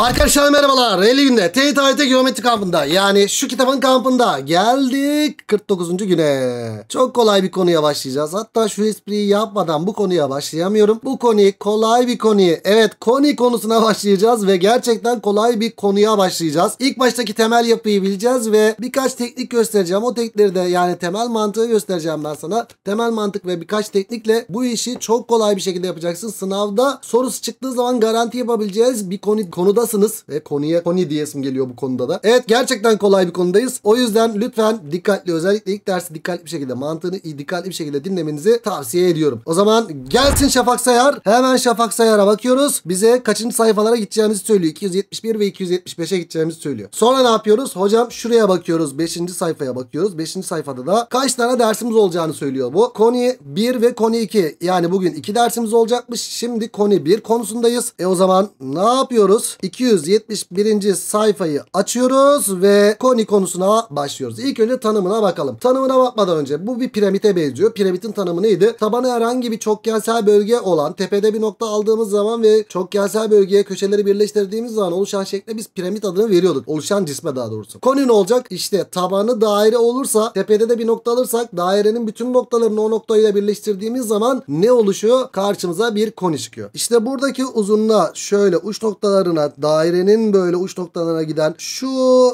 Arkadaşlar merhabalar. 50 günde TYT Geometri kampında yani şu kitabın kampında geldik 49. güne. Çok kolay bir konuya başlayacağız. Hatta şu espriyi yapmadan bu konuya başlayamıyorum. Bu konuyu kolay bir konuyu evet koni konusuna başlayacağız ve gerçekten kolay bir konuya başlayacağız. İlk baştaki temel yapıyı bileceğiz ve birkaç teknik göstereceğim. O teknikleri de yani temel mantığı göstereceğim ben sana. Temel mantık ve birkaç teknikle bu işi çok kolay bir şekilde yapacaksın. Sınavda sorusu çıktığı zaman garanti yapabileceğiz bir konu konuda Nasılsınız? E, konuya Koni diyesim geliyor bu konuda da. Evet gerçekten kolay bir konudayız. O yüzden lütfen dikkatli özellikle ilk dersi dikkatli bir şekilde mantığını iyi dikkatli bir şekilde dinlemenizi tavsiye ediyorum. O zaman gelsin Şafak Sayar. Hemen Şafak Sayar'a bakıyoruz. Bize kaçıncı sayfalara gideceğimizi söylüyor. 271 ve 275'e gideceğimizi söylüyor. Sonra ne yapıyoruz? Hocam şuraya bakıyoruz. 5. sayfaya bakıyoruz. 5. sayfada da kaç tane dersimiz olacağını söylüyor bu. Koni 1 ve Koni 2. Yani bugün 2 dersimiz olacakmış. Şimdi Koni 1 konusundayız. E o zaman ne yapıyoruz? 2 271. sayfayı açıyoruz ve koni konusuna başlıyoruz. İlk önce tanımına bakalım. Tanımına bakmadan önce bu bir piramite benziyor. Piramitin tanımı neydi? Tabanı herhangi bir çokgensel bölge olan tepede bir nokta aldığımız zaman ve çokgensel bölgeye köşeleri birleştirdiğimiz zaman oluşan şekle biz piramit adını veriyorduk. Oluşan cisme daha doğrusu. Koni ne olacak? İşte tabanı daire olursa tepede de bir nokta alırsak dairenin bütün noktalarını o noktayla birleştirdiğimiz zaman ne oluşuyor? Karşımıza bir koni çıkıyor. İşte buradaki uzunluğa şöyle uç noktalarına dairenin böyle uç noktalarına giden şu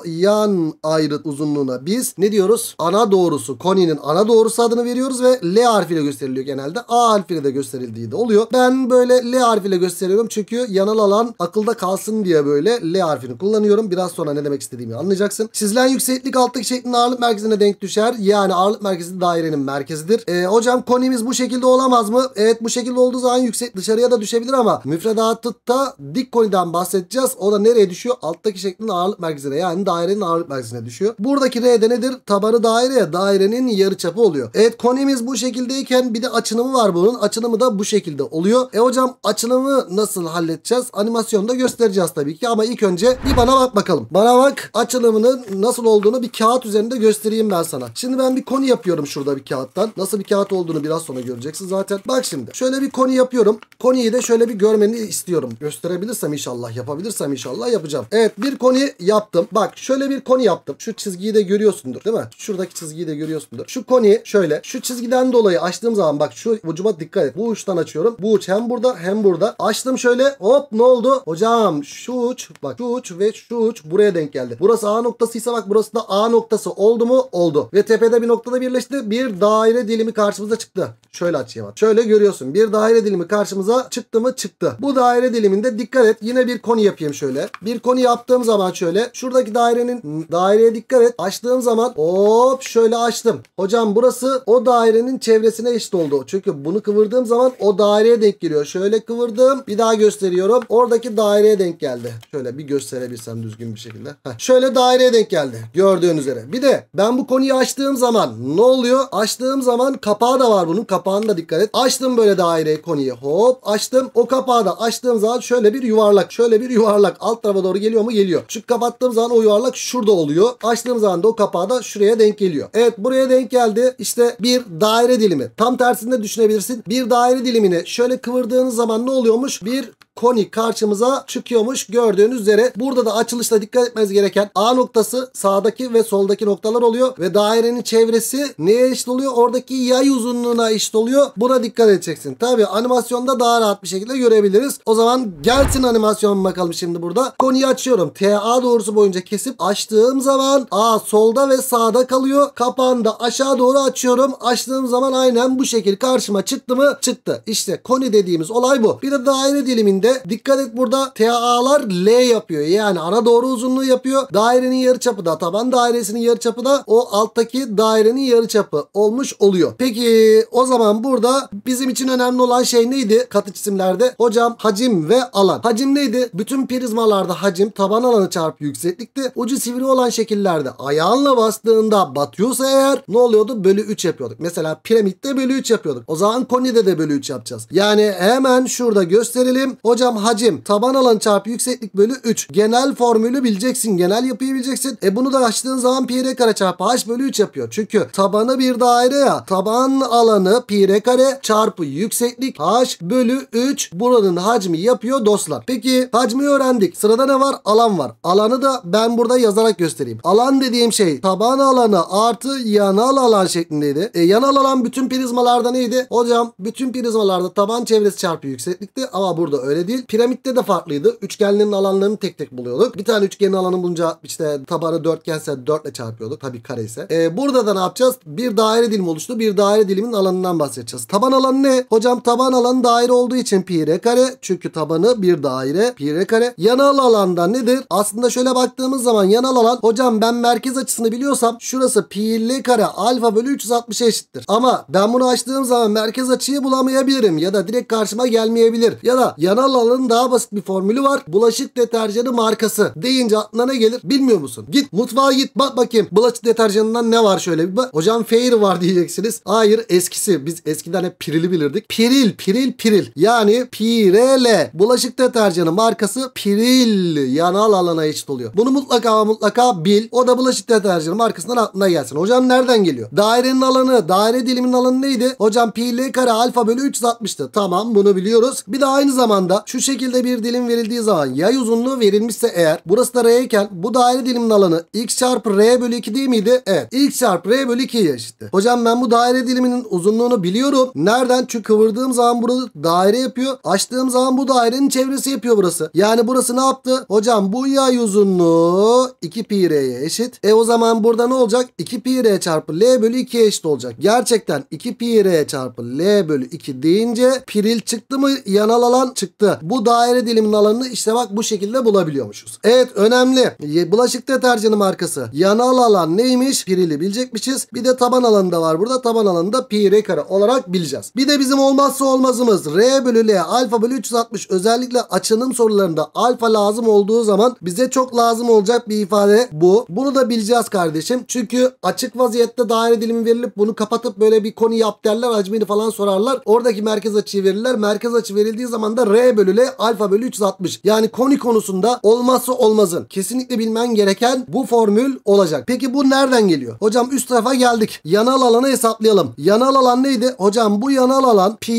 yan ayrıt uzunluğuna biz ne diyoruz? Ana doğrusu. Koni'nin ana doğrusu adını veriyoruz ve L harfiyle gösteriliyor genelde. A harfiyle de gösterildiği de oluyor. Ben böyle L harfiyle gösteriyorum çünkü yanal alan akılda kalsın diye böyle L harfini kullanıyorum. Biraz sonra ne demek istediğimi anlayacaksın. Çizilen yükseklik alttaki şeklin ağırlık merkezine denk düşer. Yani ağırlık merkezi dairenin merkezidir. E, hocam konimiz bu şekilde olamaz mı? Evet bu şekilde olduğu zaman yüksek dışarıya da düşebilir ama müfredatta dik koniden bahsedeceğiz yapacağız. O da nereye düşüyor? Alttaki şeklin ağırlık merkezine yani dairenin ağırlık merkezine düşüyor. Buradaki R de nedir? Tabanı daireye dairenin yarıçapı oluyor. Evet konemiz bu şekildeyken bir de açınımı var bunun. Açınımı da bu şekilde oluyor. E hocam açınımı nasıl halledeceğiz? Animasyonda göstereceğiz tabii ki ama ilk önce bir bana bak bakalım. Bana bak açılımının nasıl olduğunu bir kağıt üzerinde göstereyim ben sana. Şimdi ben bir konu yapıyorum şurada bir kağıttan. Nasıl bir kağıt olduğunu biraz sonra göreceksin zaten. Bak şimdi şöyle bir konu yapıyorum. Koniyi de şöyle bir görmeni istiyorum. Gösterebilirsem inşallah yapabilirim yapabilirsem inşallah yapacağım. Evet bir koni yaptım. Bak şöyle bir koni yaptım. Şu çizgiyi de görüyorsundur değil mi? Şuradaki çizgiyi de görüyorsundur. Şu koni şöyle. Şu çizgiden dolayı açtığım zaman bak şu ucuma dikkat et. Bu uçtan açıyorum. Bu uç hem burada hem burada. Açtım şöyle hop ne oldu? Hocam şu uç bak şu uç ve şu uç buraya denk geldi. Burası A noktasıysa bak burası da A noktası oldu mu? Oldu. Ve tepede bir noktada birleşti. Bir daire dilimi karşımıza çıktı. Şöyle açayım Şöyle görüyorsun. Bir daire dilimi karşımıza çıktı mı? Çıktı. Bu daire diliminde dikkat et. Yine bir koni yapıyorum yapayım şöyle. Bir koni yaptığım zaman şöyle. Şuradaki dairenin daireye dikkat et. Açtığım zaman hop şöyle açtım. Hocam burası o dairenin çevresine eşit oldu. Çünkü bunu kıvırdığım zaman o daireye denk geliyor. Şöyle kıvırdım. Bir daha gösteriyorum. Oradaki daireye denk geldi. Şöyle bir gösterebilsem düzgün bir şekilde. Heh. Şöyle daireye denk geldi. gördüğün üzere. Bir de ben bu konuyu açtığım zaman ne oluyor? Açtığım zaman kapağı da var bunun. kapağını da dikkat et. Açtım böyle daireyi konuyu. Hop açtım. O kapağı da açtığım zaman şöyle bir yuvarlak. Şöyle bir yuvarlak yuvarlak alt tarafa doğru geliyor mu? Geliyor. Çünkü kapattığım zaman o yuvarlak şurada oluyor. Açtığım zaman da o kapağı da şuraya denk geliyor. Evet buraya denk geldi. İşte bir daire dilimi. Tam tersinde düşünebilirsin. Bir daire dilimini şöyle kıvırdığınız zaman ne oluyormuş? Bir Koni karşımıza çıkıyormuş gördüğünüz üzere. Burada da açılışta dikkat etmeniz gereken A noktası sağdaki ve soldaki noktalar oluyor ve dairenin çevresi neye eşit oluyor? Oradaki yay uzunluğuna eşit oluyor. Buna dikkat edeceksin. Tabi animasyonda daha rahat bir şekilde görebiliriz. O zaman gelsin animasyon bakalım şimdi burada. Koni'yi açıyorum. TA doğrusu boyunca kesip açtığım zaman A solda ve sağda kalıyor. Kapağını da aşağı doğru açıyorum. Açtığım zaman aynen bu şekil karşıma çıktı mı? Çıktı. İşte koni dediğimiz olay bu. Bir de daire diliminde şeklinde. Dikkat et burada TA'lar L yapıyor. Yani ana doğru uzunluğu yapıyor. Dairenin yarıçapı da taban dairesinin yarıçapı da o alttaki dairenin yarıçapı olmuş oluyor. Peki o zaman burada bizim için önemli olan şey neydi katı cisimlerde? Hocam hacim ve alan. Hacim neydi? Bütün prizmalarda hacim taban alanı çarpı yükseklikti. Ucu sivri olan şekillerde ayağınla bastığında batıyorsa eğer ne oluyordu? Bölü 3 yapıyorduk. Mesela piramitte bölü 3 yapıyorduk. O zaman konide de bölü 3 yapacağız. Yani hemen şurada gösterelim. Hocam Hocam hacim taban alan çarpı yükseklik bölü 3. Genel formülü bileceksin. Genel yapıyı bileceksin. E bunu da açtığın zaman pi r kare çarpı h bölü 3 yapıyor. Çünkü tabanı bir daire ya. Taban alanı pi r kare çarpı yükseklik h bölü 3. Buranın hacmi yapıyor dostlar. Peki hacmi öğrendik. Sırada ne var? Alan var. Alanı da ben burada yazarak göstereyim. Alan dediğim şey taban alanı artı yanal alan şeklindeydi. E, yanal alan bütün prizmalarda neydi? Hocam bütün prizmalarda taban çevresi çarpı yükseklikti ama burada öyle değil. Piramitte de farklıydı. Üçgenlerin alanlarını tek tek buluyorduk. Bir tane üçgenin alanı bulunca işte tabanı dörtgense dörtle çarpıyorduk. Tabii kare ise. Ee, burada da ne yapacağız? Bir daire dilimi oluştu. Bir daire dilimin alanından bahsedeceğiz. Taban alanı ne? Hocam taban alanı daire olduğu için pi r kare. Çünkü tabanı bir daire pi r kare. Yanal alanda nedir? Aslında şöyle baktığımız zaman yanal alan hocam ben merkez açısını biliyorsam şurası pi l kare alfa bölü 360'a eşittir. Ama ben bunu açtığım zaman merkez açıyı bulamayabilirim ya da direkt karşıma gelmeyebilir. Ya da yanal Alan'ın daha basit bir formülü var. Bulaşık deterjanı markası deyince aklına ne gelir bilmiyor musun? Git mutfağa git bak bakayım bulaşık deterjanından ne var şöyle bir bak. Hocam fair var diyeceksiniz. Hayır eskisi biz eskiden hep pirili bilirdik. Piril piril piril yani pirele bulaşık deterjanı markası piril yanal alana eşit oluyor. Bunu mutlaka mutlaka bil. O da bulaşık deterjanı markasından aklına gelsin. Hocam nereden geliyor? Dairenin alanı daire dilimin alanı neydi? Hocam pi kare alfa bölü 360'tı. Tamam bunu biliyoruz. Bir de aynı zamanda aslında. Şu şekilde bir dilim verildiği zaman yay uzunluğu verilmişse eğer burası da r iken bu daire dilimin alanı x çarpı r bölü 2 değil miydi? Evet. x çarpı r bölü 2'ye eşitti. Hocam ben bu daire diliminin uzunluğunu biliyorum. Nereden? Çünkü kıvırdığım zaman burası daire yapıyor. Açtığım zaman bu dairenin çevresi yapıyor burası. Yani burası ne yaptı? Hocam bu yay uzunluğu 2 pi r'ye eşit. E o zaman burada ne olacak? 2 pi r çarpı l bölü 2'ye eşit olacak. Gerçekten 2 pi r çarpı l bölü 2 deyince piril çıktı mı yanal alan çıktı bulaşıkta bu daire dilimin alanını işte bak bu şekilde bulabiliyormuşuz. Evet önemli. Bulaşık deterjanı markası. Yanal alan neymiş? Pirili bilecekmişiz. Bir de taban alanı da var burada. Taban alanı da pi r kare olarak bileceğiz. Bir de bizim olmazsa olmazımız r bölü l alfa bölü 360 özellikle açılım sorularında alfa lazım olduğu zaman bize çok lazım olacak bir ifade bu. Bunu da bileceğiz kardeşim. Çünkü açık vaziyette daire dilimi verilip bunu kapatıp böyle bir konu yap derler. Hacmini falan sorarlar. Oradaki merkez açıyı verirler. Merkez açı verildiği zaman da r n bölü l alfa bölü 360. Yani koni konusunda olmazsa olmazın. Kesinlikle bilmen gereken bu formül olacak. Peki bu nereden geliyor? Hocam üst tarafa geldik. Yanal alanı hesaplayalım. Yanal alan neydi? Hocam bu yanal alan pi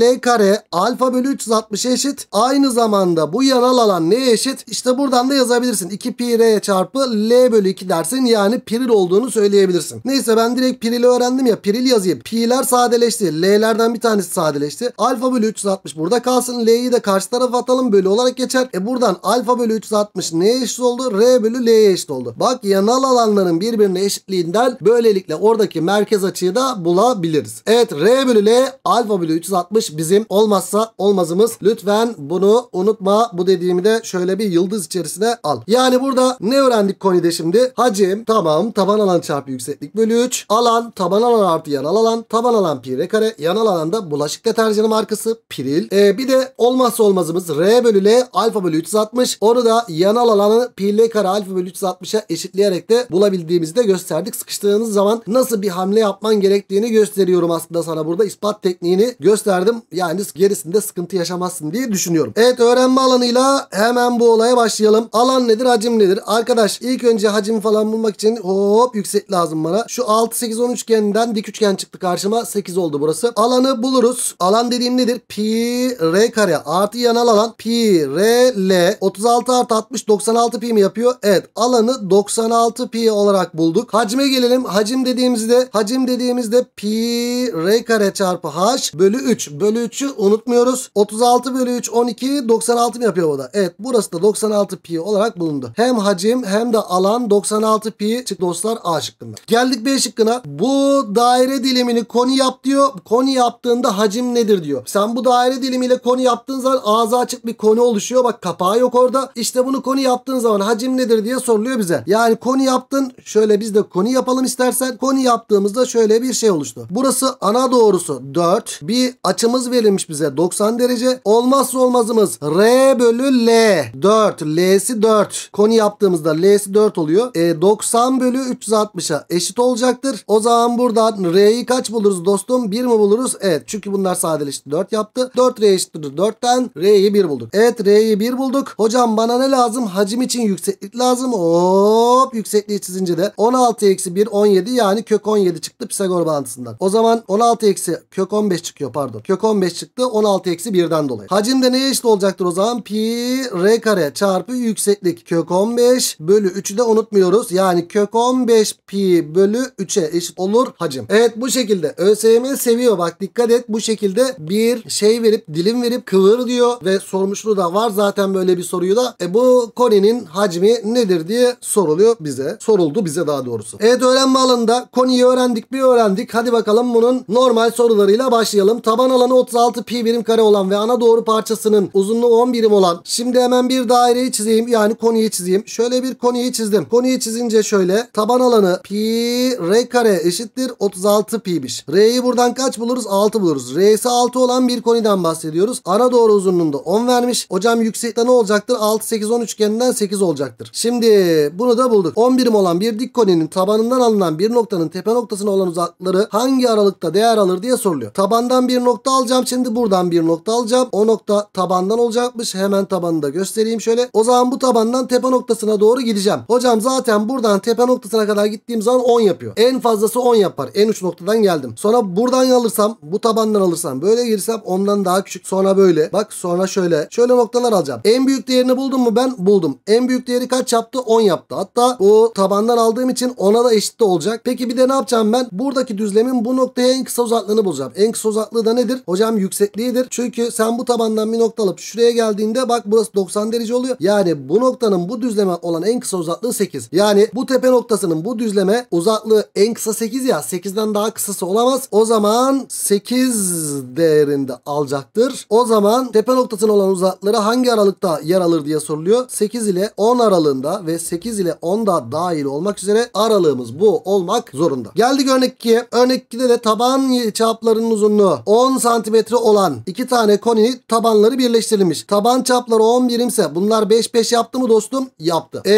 l kare alfa bölü 360 e eşit. Aynı zamanda bu yanal alan neye eşit? İşte buradan da yazabilirsin. 2 pi r çarpı l bölü 2 dersin. Yani piril olduğunu söyleyebilirsin. Neyse ben direkt pirili öğrendim ya. Piril yazayım. Pi'ler sadeleşti. L'lerden bir tanesi sadeleşti. Alfa bölü 360 burada kalsın. L'yi L'yi de karşı tarafa atalım bölü olarak geçer. E buradan alfa bölü 360 neye eşit oldu? R bölü L'ye eşit oldu. Bak yanal alanların birbirine eşitliğinden böylelikle oradaki merkez açıyı da bulabiliriz. Evet R bölü L alfa bölü 360 bizim olmazsa olmazımız. Lütfen bunu unutma. Bu dediğimi de şöyle bir yıldız içerisine al. Yani burada ne öğrendik konide şimdi? Hacim tamam taban alan çarpı yükseklik bölü 3. Alan taban alan artı yanal alan. Taban alan pi r kare. Yanal alanda bulaşık deterjanı markası piril. Ee, bir de o olmazsa olmazımız R bölü L alfa bölü 360. Onu da yanal alanı pi L kare alfa bölü 360'a eşitleyerek de bulabildiğimizi de gösterdik. Sıkıştığınız zaman nasıl bir hamle yapman gerektiğini gösteriyorum aslında sana burada. ispat tekniğini gösterdim. Yani gerisinde sıkıntı yaşamazsın diye düşünüyorum. Evet öğrenme alanıyla hemen bu olaya başlayalım. Alan nedir? Hacim nedir? Arkadaş ilk önce hacim falan bulmak için hop yükseklik lazım bana. Şu 6 8 10 üçgeninden dik üçgen çıktı karşıma. 8 oldu burası. Alanı buluruz. Alan dediğim nedir? Pi r kare artı yanal alan pi r l 36 artı 60 96 pi mi yapıyor? Evet alanı 96 pi olarak bulduk. Hacme gelelim. Hacim dediğimizde hacim dediğimizde pi r kare çarpı h bölü 3. Bölü 3'ü unutmuyoruz. 36 bölü 3 12 96 mi yapıyor bu da? Evet burası da 96 pi olarak bulundu. Hem hacim hem de alan 96 pi çık dostlar A şıkkında. Geldik B şıkkına. Bu daire dilimini koni yap diyor. Koni yaptığında hacim nedir diyor. Sen bu daire dilimiyle koni yaptığında yaptığın zaman ağzı açık bir konu oluşuyor. Bak kapağı yok orada. İşte bunu koni yaptığın zaman hacim nedir diye soruluyor bize. Yani koni yaptın. Şöyle biz de koni yapalım istersen. koni yaptığımızda şöyle bir şey oluştu. Burası ana doğrusu 4. Bir açımız verilmiş bize 90 derece. Olmazsa olmazımız R bölü L. 4. L'si 4. koni yaptığımızda L'si 4 oluyor. E, 90 bölü 360'a eşit olacaktır. O zaman buradan R'yi kaç buluruz dostum? 1 mi buluruz? Evet. Çünkü bunlar sadeleşti. 4 yaptı. 4 R eşittir 4. B'den R'yi 1 bulduk. Evet R'yi 1 bulduk. Hocam bana ne lazım? Hacim için yükseklik lazım. Hop yüksekliği çizince de 16 eksi 1 17 yani kök 17 çıktı Pisagor bağıntısından. O zaman 16 eksi kök 15 çıkıyor pardon. Kök 15 çıktı 16 eksi 1'den dolayı. Hacim de neye eşit olacaktır o zaman? Pi R kare çarpı yükseklik kök 15 bölü 3'ü de unutmuyoruz. Yani kök 15 pi bölü 3'e eşit olur hacim. Evet bu şekilde ÖSYM seviyor bak dikkat et bu şekilde bir şey verip dilim verip kıvır sığır diyor ve sormuşluğu da var zaten böyle bir soruyu da. E bu koninin hacmi nedir diye soruluyor bize. Soruldu bize daha doğrusu. Evet öğrenme alanında koniyi öğrendik bir öğrendik. Hadi bakalım bunun normal sorularıyla başlayalım. Taban alanı 36 pi birim kare olan ve ana doğru parçasının uzunluğu 10 birim olan. Şimdi hemen bir daireyi çizeyim. Yani koniyi çizeyim. Şöyle bir koniyi çizdim. Koniyi çizince şöyle taban alanı pi r kare eşittir 36 pi'miş. R'yi buradan kaç buluruz? 6 buluruz. R'si 6 olan bir koniden bahsediyoruz. Ana Yana doğru uzunluğunda 10 vermiş. Hocam yüksekte ne olacaktır? 6, 8, 10 üçgeninden 8 olacaktır. Şimdi bunu da bulduk. 11 birim olan bir dik konenin tabanından alınan bir noktanın tepe noktasına olan uzaklıkları hangi aralıkta değer alır diye soruluyor. Tabandan bir nokta alacağım. Şimdi buradan bir nokta alacağım. O nokta tabandan olacakmış. Hemen tabanını da göstereyim şöyle. O zaman bu tabandan tepe noktasına doğru gideceğim. Hocam zaten buradan tepe noktasına kadar gittiğim zaman 10 yapıyor. En fazlası 10 yapar. En uç noktadan geldim. Sonra buradan alırsam bu tabandan alırsam böyle girsem ondan daha küçük. Sonra böyle şöyle. Bak sonra şöyle. Şöyle noktalar alacağım. En büyük değerini buldun mu ben? Buldum. En büyük değeri kaç yaptı? 10 yaptı. Hatta bu tabandan aldığım için ona da eşit de olacak. Peki bir de ne yapacağım ben? Buradaki düzlemin bu noktaya en kısa uzaklığını bulacağım. En kısa uzaklığı da nedir? Hocam yüksekliğidir. Çünkü sen bu tabandan bir nokta alıp şuraya geldiğinde bak burası 90 derece oluyor. Yani bu noktanın bu düzleme olan en kısa uzaklığı 8. Yani bu tepe noktasının bu düzleme uzaklığı en kısa 8 ya. 8'den daha kısası olamaz. O zaman 8 değerinde alacaktır. O zaman Parmağın tepe noktasına olan uzaklıkları hangi aralıkta yer alır diye soruluyor. 8 ile 10 aralığında ve 8 ile 10 da dahil olmak üzere aralığımız bu olmak zorunda. Geldik örnek 2'ye. Örnek 2'de de taban çaplarının uzunluğu 10 santimetre olan iki tane koninin tabanları birleştirilmiş. Taban çapları 10 birimse bunlar 5 5 yaptı mı dostum? Yaptı. E,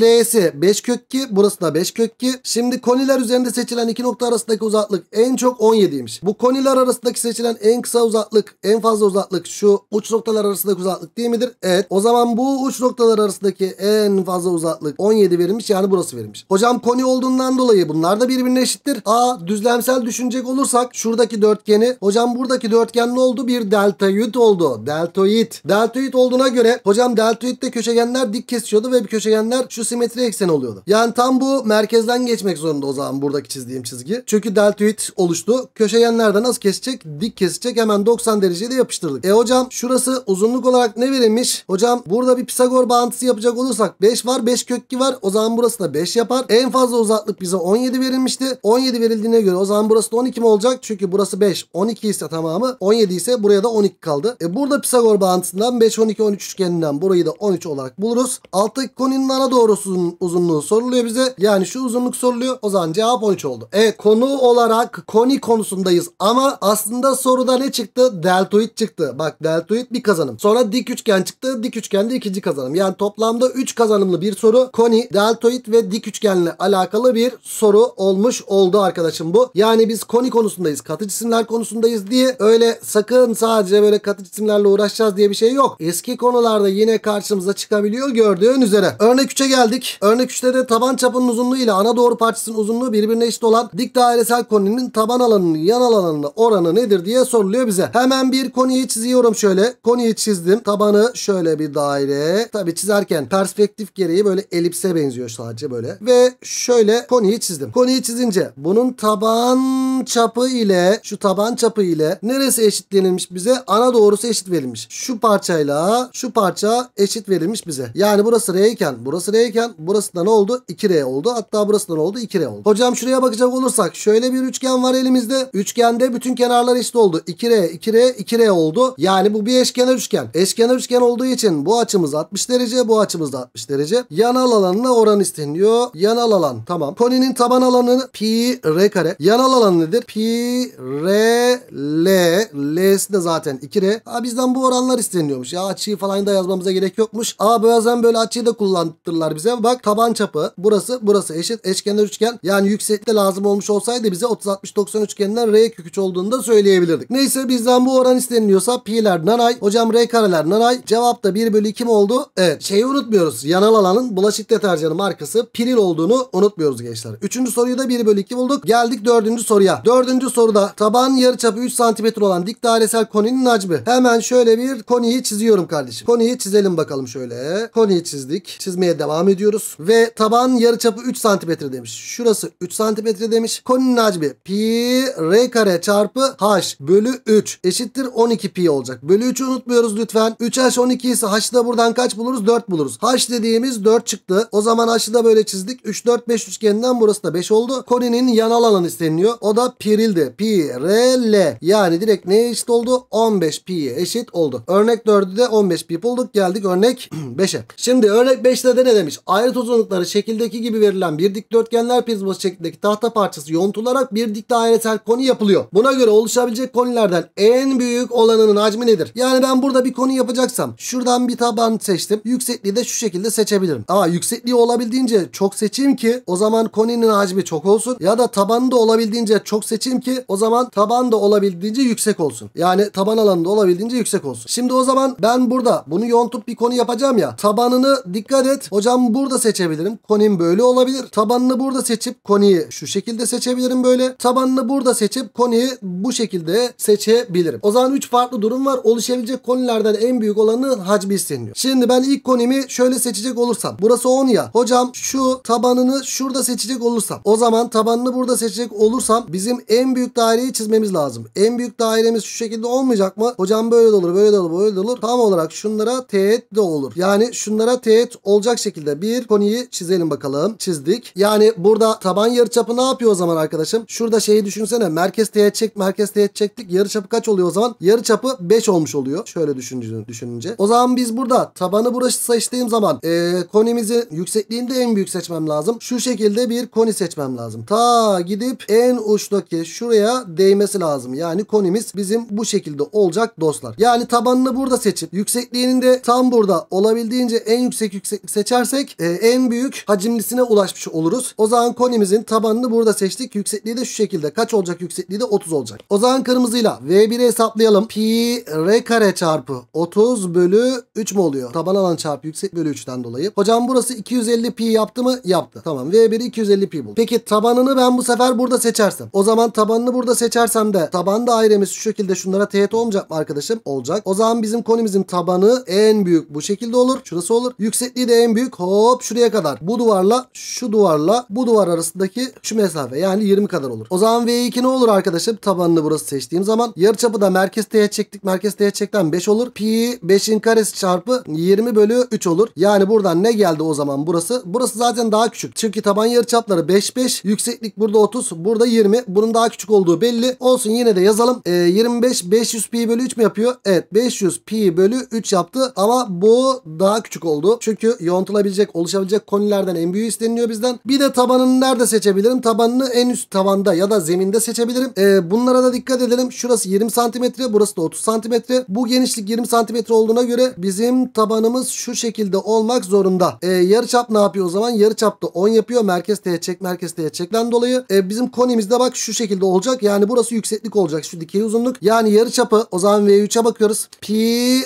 L'si 5 kök 2. Burası da 5 kök 2. Şimdi koniler üzerinde seçilen iki nokta arasındaki uzaklık en çok 17'ymiş. Bu koniler arasındaki seçilen en kısa uzaklık, en fazla uzaklık şu uç noktalar arasındaki uzaklık değil midir? Evet. O zaman bu uç noktalar arasındaki en fazla uzaklık 17 verilmiş yani burası verilmiş. Hocam koni olduğundan dolayı bunlar da birbirine eşittir. A düzlemsel düşünecek olursak şuradaki dörtgeni hocam buradaki dörtgen ne oldu? Bir deltoid oldu. Deltoid. Deltoid olduğuna göre hocam deltoidde köşegenler dik kesiyordu ve köşegenler şu simetri ekseni oluyordu. Yani tam bu merkezden geçmek zorunda o zaman buradaki çizdiğim çizgi. Çünkü deltoid oluştu. Köşegenlerden nasıl kesecek? Dik kesecek. Hemen 90 derecede yapıştırdık. E hocam hocam şurası uzunluk olarak ne verilmiş? Hocam burada bir Pisagor bağıntısı yapacak olursak 5 var 5 kökki var. O zaman burası da 5 yapar. En fazla uzaklık bize 17 verilmişti. 17 verildiğine göre o zaman burası da 12 mi olacak? Çünkü burası 5. 12 ise tamamı 17 ise buraya da 12 kaldı. E burada Pisagor bağıntısından 5 12 13 üçgeninden burayı da 13 olarak buluruz. Alttaki konunun ana doğrusunun uzunluğu soruluyor bize. Yani şu uzunluk soruluyor. O zaman cevap 13 oldu. Evet konu olarak koni konusundayız ama aslında soruda ne çıktı? Deltoid çıktı. Bak deltoid bir kazanım. Sonra dik üçgen çıktı. Dik üçgende ikinci kazanım. Yani toplamda 3 kazanımlı bir soru. Koni, deltoid ve dik üçgenle alakalı bir soru olmuş oldu arkadaşım bu. Yani biz koni konusundayız. Katı cisimler konusundayız diye öyle sakın sadece böyle katı cisimlerle uğraşacağız diye bir şey yok. Eski konularda yine karşımıza çıkabiliyor gördüğün üzere. Örnek 3'e geldik. Örnek 3'te de taban çapının uzunluğu ile ana doğru parçasının uzunluğu birbirine eşit olan dik dairesel koninin taban alanının yan alanının oranı nedir diye soruluyor bize. Hemen bir koniyi çiziyoruz Bakıyorum şöyle konuyu çizdim. Tabanı şöyle bir daire. Tabi çizerken perspektif gereği böyle elipse benziyor sadece böyle. Ve şöyle konuyu çizdim. Konuyu çizince bunun taban çapı ile şu taban çapı ile neresi eşitlenilmiş bize? Ana doğrusu eşit verilmiş. Şu parçayla şu parça eşit verilmiş bize. Yani burası R iken burası R iken burası da ne oldu? 2R oldu. Hatta burası da ne oldu? 2R oldu. Hocam şuraya bakacak olursak şöyle bir üçgen var elimizde. Üçgende bütün kenarlar eşit oldu. 2R 2R 2R oldu. Yani yani bu bir eşkenar üçgen. Eşkenar üçgen olduğu için bu açımız 60 derece, bu açımız da 60 derece. Yanal alanına oran isteniyor. Yanal alan tamam. Koninin taban alanı pi r kare. Yanal alan nedir? Pi r l. L'si de zaten 2r. Ha bizden bu oranlar isteniyormuş. Ya açıyı falan da yazmamıza gerek yokmuş. A bazen böyle açıyı da kullandırırlar bize. Bak taban çapı burası burası eşit eşkenar üçgen. Yani yüksekte lazım olmuş olsaydı bize 30 60 90 üçgeninden r kök 3 olduğunu da söyleyebilirdik. Neyse bizden bu oran isteniliyorsa pi Y'ler nanay. Hocam R kareler nanay. Cevap da 1 bölü 2 mi oldu? Evet. Şeyi unutmuyoruz. Yanal alanın bulaşık deterjanı markası Piril olduğunu unutmuyoruz gençler. Üçüncü soruyu da 1 bölü 2 bulduk. Geldik dördüncü soruya. Dördüncü soruda taban yarıçapı 3 cm olan dik dairesel koninin hacmi. Hemen şöyle bir koniyi çiziyorum kardeşim. Koniyi çizelim bakalım şöyle. Koniyi çizdik. Çizmeye devam ediyoruz. Ve taban yarıçapı 3 cm demiş. Şurası 3 cm demiş. Koninin hacmi pi r kare çarpı h bölü 3 eşittir 12 pi olacak olacak. Bölü 3'ü unutmuyoruz lütfen. 3h 12 ise h'ı da buradan kaç buluruz? 4 buluruz. h dediğimiz 4 çıktı. O zaman h'ı da böyle çizdik. 3 4 5 üçgeninden burası da 5 oldu. Koninin yanal alanı isteniyor. O da pirildi. Pi r l. Yani direkt neye eşit oldu? 15 pi'ye eşit oldu. Örnek 4'ü de 15 pi bulduk. Geldik örnek 5'e. Şimdi örnek 5'te de ne demiş? Ayrıt uzunlukları şekildeki gibi verilen bir dikdörtgenler prizması şeklindeki tahta parçası yontularak bir dik dairesel koni yapılıyor. Buna göre oluşabilecek konilerden en büyük olanının hacmi hacmi nedir? Yani ben burada bir konu yapacaksam şuradan bir taban seçtim. Yüksekliği de şu şekilde seçebilirim. Ama yüksekliği olabildiğince çok seçeyim ki o zaman koninin hacmi çok olsun. Ya da tabanı da olabildiğince çok seçeyim ki o zaman taban da olabildiğince yüksek olsun. Yani taban alanı olabildiğince yüksek olsun. Şimdi o zaman ben burada bunu yontup bir konu yapacağım ya. Tabanını dikkat et. Hocam burada seçebilirim. Konim böyle olabilir. Tabanını burada seçip koniyi şu şekilde seçebilirim böyle. Tabanını burada seçip koniyi bu şekilde seçebilirim. O zaman 3 farklı durum var var. Oluşabilecek konilerden en büyük olanı hacmi isteniyor. Şimdi ben ilk konimi şöyle seçecek olursam. Burası 10 ya. Hocam şu tabanını şurada seçecek olursam. O zaman tabanını burada seçecek olursam bizim en büyük daireyi çizmemiz lazım. En büyük dairemiz şu şekilde olmayacak mı? Hocam böyle de olur, böyle de olur, böyle de olur. Tam olarak şunlara teğet de olur. Yani şunlara teğet olacak şekilde bir koniyi çizelim bakalım. Çizdik. Yani burada taban yarıçapı ne yapıyor o zaman arkadaşım? Şurada şeyi düşünsene. Merkez teğet çek, merkez teğet çektik. Yarıçapı kaç oluyor o zaman? Yarıçapı 5 5 olmuş oluyor. Şöyle düşününce. düşününce. O zaman biz burada tabanı burası seçtiğim zaman e, konimizi yüksekliğinde en büyük seçmem lazım. Şu şekilde bir koni seçmem lazım. Ta gidip en uçtaki şuraya değmesi lazım. Yani konimiz bizim bu şekilde olacak dostlar. Yani tabanını burada seçip yüksekliğinin de tam burada olabildiğince en yüksek yükseklik seçersek e, en büyük hacimlisine ulaşmış oluruz. O zaman konimizin tabanını burada seçtik. Yüksekliği de şu şekilde. Kaç olacak yüksekliği de 30 olacak. O zaman kırmızıyla V1'i hesaplayalım. Pi r kare çarpı 30 bölü 3 mu oluyor? Taban alan çarpı yüksek bölü 3'ten dolayı. Hocam burası 250 pi yaptı mı? Yaptı. Tamam V1 250 pi buldu. Peki tabanını ben bu sefer burada seçersem. O zaman tabanını burada seçersem de taban dairemiz şu şekilde şunlara teğet olmayacak mı arkadaşım? Olacak. O zaman bizim konimizin tabanı en büyük bu şekilde olur. Şurası olur. Yüksekliği de en büyük hop şuraya kadar. Bu duvarla şu duvarla bu duvar arasındaki şu mesafe yani 20 kadar olur. O zaman V2 ne olur arkadaşım? Tabanını burası seçtiğim zaman yarıçapı da merkez teğet çektik. Merkez herkes teğetçekten 5 olur. Pi 5'in karesi çarpı 20 bölü 3 olur. Yani buradan ne geldi o zaman burası? Burası zaten daha küçük. Çünkü taban yarıçapları 5 5. Yükseklik burada 30. Burada 20. Bunun daha küçük olduğu belli. Olsun yine de yazalım. E, 25 500 pi bölü 3 mü yapıyor? Evet 500 pi bölü 3 yaptı. Ama bu daha küçük oldu. Çünkü yontulabilecek, oluşabilecek konilerden en büyüğü isteniyor bizden. Bir de tabanını nerede seçebilirim? Tabanını en üst tavanda ya da zeminde seçebilirim. E, bunlara da dikkat edelim. Şurası 20 santimetre. Burası da 30 santimetre santimetre. Bu genişlik 20 santimetre olduğuna göre bizim tabanımız şu şekilde olmak zorunda. E, yarı çap ne yapıyor o zaman? Yarı çapta 10 yapıyor. Merkez teğet çek merkez teğet çekten dolayı. E, bizim konimizde bak şu şekilde olacak. Yani burası yükseklik olacak. Şu dikey uzunluk. Yani yarı çapı o zaman V3'e bakıyoruz. Pi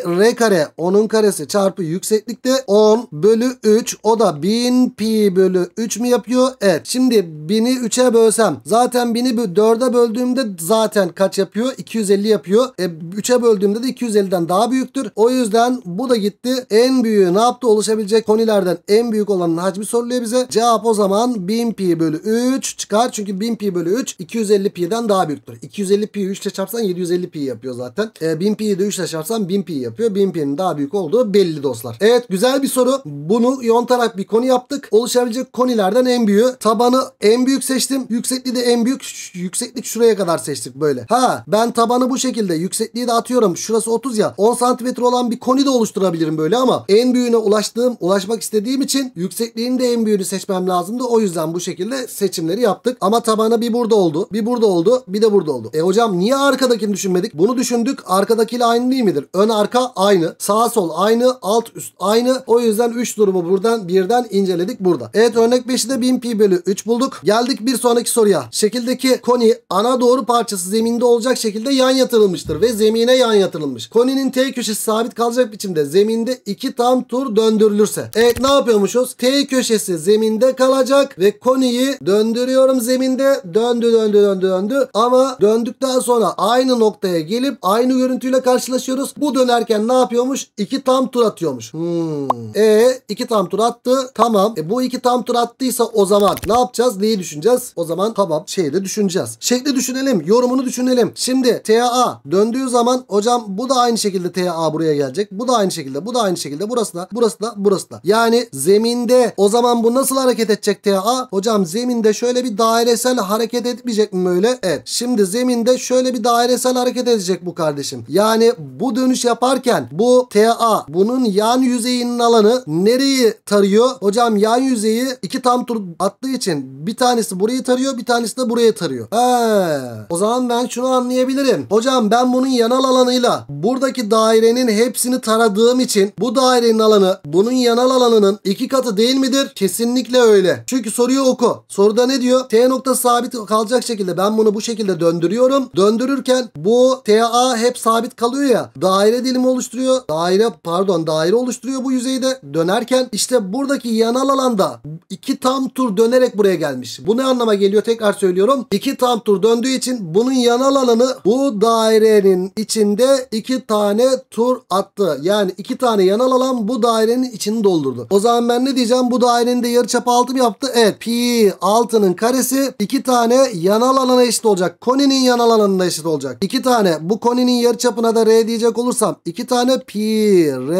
R kare 10'un karesi çarpı yükseklikte 10 bölü 3. O da 1000 pi bölü 3 mü yapıyor? Evet. Şimdi 1000'i 3'e bölsem. Zaten 1000'i 4'e böldüğümde zaten kaç yapıyor? 250 yapıyor. E, 3'e böldüğümde de 250'den daha büyüktür. O yüzden bu da gitti. En büyüğü ne yaptı? Oluşabilecek konilerden en büyük olanın hacmi soruluyor bize. Cevap o zaman 1000 pi bölü 3 çıkar. Çünkü 1000 pi bölü 3 250 pi'den daha büyüktür. 250 pi 3 ile çarpsan 750 pi yapıyor zaten. E, 1000 pi'yi de 3 ile çarpsan 1000 pi yapıyor. 1000 pi'nin daha büyük olduğu belli dostlar. Evet güzel bir soru. Bunu yontarak bir konu yaptık. Oluşabilecek konilerden en büyüğü. Tabanı en büyük seçtim. Yüksekliği de en büyük. Yükseklik şuraya kadar seçtik böyle. Ha ben tabanı bu şekilde yüksekliği de atıyorum atıyorum şurası 30 ya 10 santimetre olan bir koni de oluşturabilirim böyle ama en büyüğüne ulaştığım ulaşmak istediğim için yüksekliğin de en büyüğünü seçmem lazımdı. O yüzden bu şekilde seçimleri yaptık. Ama tabana bir burada oldu. Bir burada oldu. Bir de burada oldu. E hocam niye arkadakini düşünmedik? Bunu düşündük. Arkadakiyle aynı değil midir? Ön arka aynı. Sağ sol aynı. Alt üst aynı. O yüzden 3 durumu buradan birden inceledik burada. Evet örnek 5'i de 1000 pi bölü 3 bulduk. Geldik bir sonraki soruya. Şekildeki koni ana doğru parçası zeminde olacak şekilde yan yatırılmıştır ve zemine yan yatırılmış. Koninin T köşesi sabit kalacak biçimde zeminde iki tam tur döndürülürse. Evet ne yapıyormuşuz? T köşesi zeminde kalacak ve koniyi döndürüyorum zeminde. Döndü döndü döndü döndü. Ama döndükten sonra aynı noktaya gelip aynı görüntüyle karşılaşıyoruz. Bu dönerken ne yapıyormuş? İki tam tur atıyormuş. Hmm. E iki tam tur attı. Tamam. E, bu iki tam tur attıysa o zaman ne yapacağız? Neyi düşüneceğiz? O zaman tamam şeyi de düşüneceğiz. Şekli düşünelim. Yorumunu düşünelim. Şimdi TA döndüğü zaman Hocam bu da aynı şekilde TA buraya gelecek. Bu da aynı şekilde. Bu da aynı şekilde. Burası da. Burası da. Burası da. Yani zeminde o zaman bu nasıl hareket edecek TA? Hocam zeminde şöyle bir dairesel hareket etmeyecek mi böyle? Evet. Şimdi zeminde şöyle bir dairesel hareket edecek bu kardeşim. Yani bu dönüş yaparken bu TA bunun yan yüzeyinin alanı nereyi tarıyor? Hocam yan yüzeyi iki tam tur attığı için bir tanesi burayı tarıyor bir tanesi de burayı tarıyor. He. O zaman ben şunu anlayabilirim. Hocam ben bunun yanal alanı alanıyla buradaki dairenin hepsini taradığım için bu dairenin alanı bunun yanal alanının iki katı değil midir? Kesinlikle öyle. Çünkü soruyu oku. Soruda ne diyor? T nokta sabit kalacak şekilde ben bunu bu şekilde döndürüyorum. Döndürürken bu TA hep sabit kalıyor ya. Daire dilimi oluşturuyor. Daire pardon daire oluşturuyor bu yüzeyde. Dönerken işte buradaki yanal alanda iki tam tur dönerek buraya gelmiş. Bu ne anlama geliyor tekrar söylüyorum. İki tam tur döndüğü için bunun yanal alanı bu dairenin için içinde iki tane tur attı. Yani iki tane yanal alan bu dairenin içini doldurdu. O zaman ben ne diyeceğim? Bu dairenin de çapı altı mı yaptı? Evet. Pi 6'nın karesi iki tane yanal alana eşit olacak. Koninin yanal alanına eşit olacak. İki tane bu koninin yarı çapına da R diyecek olursam iki tane pi R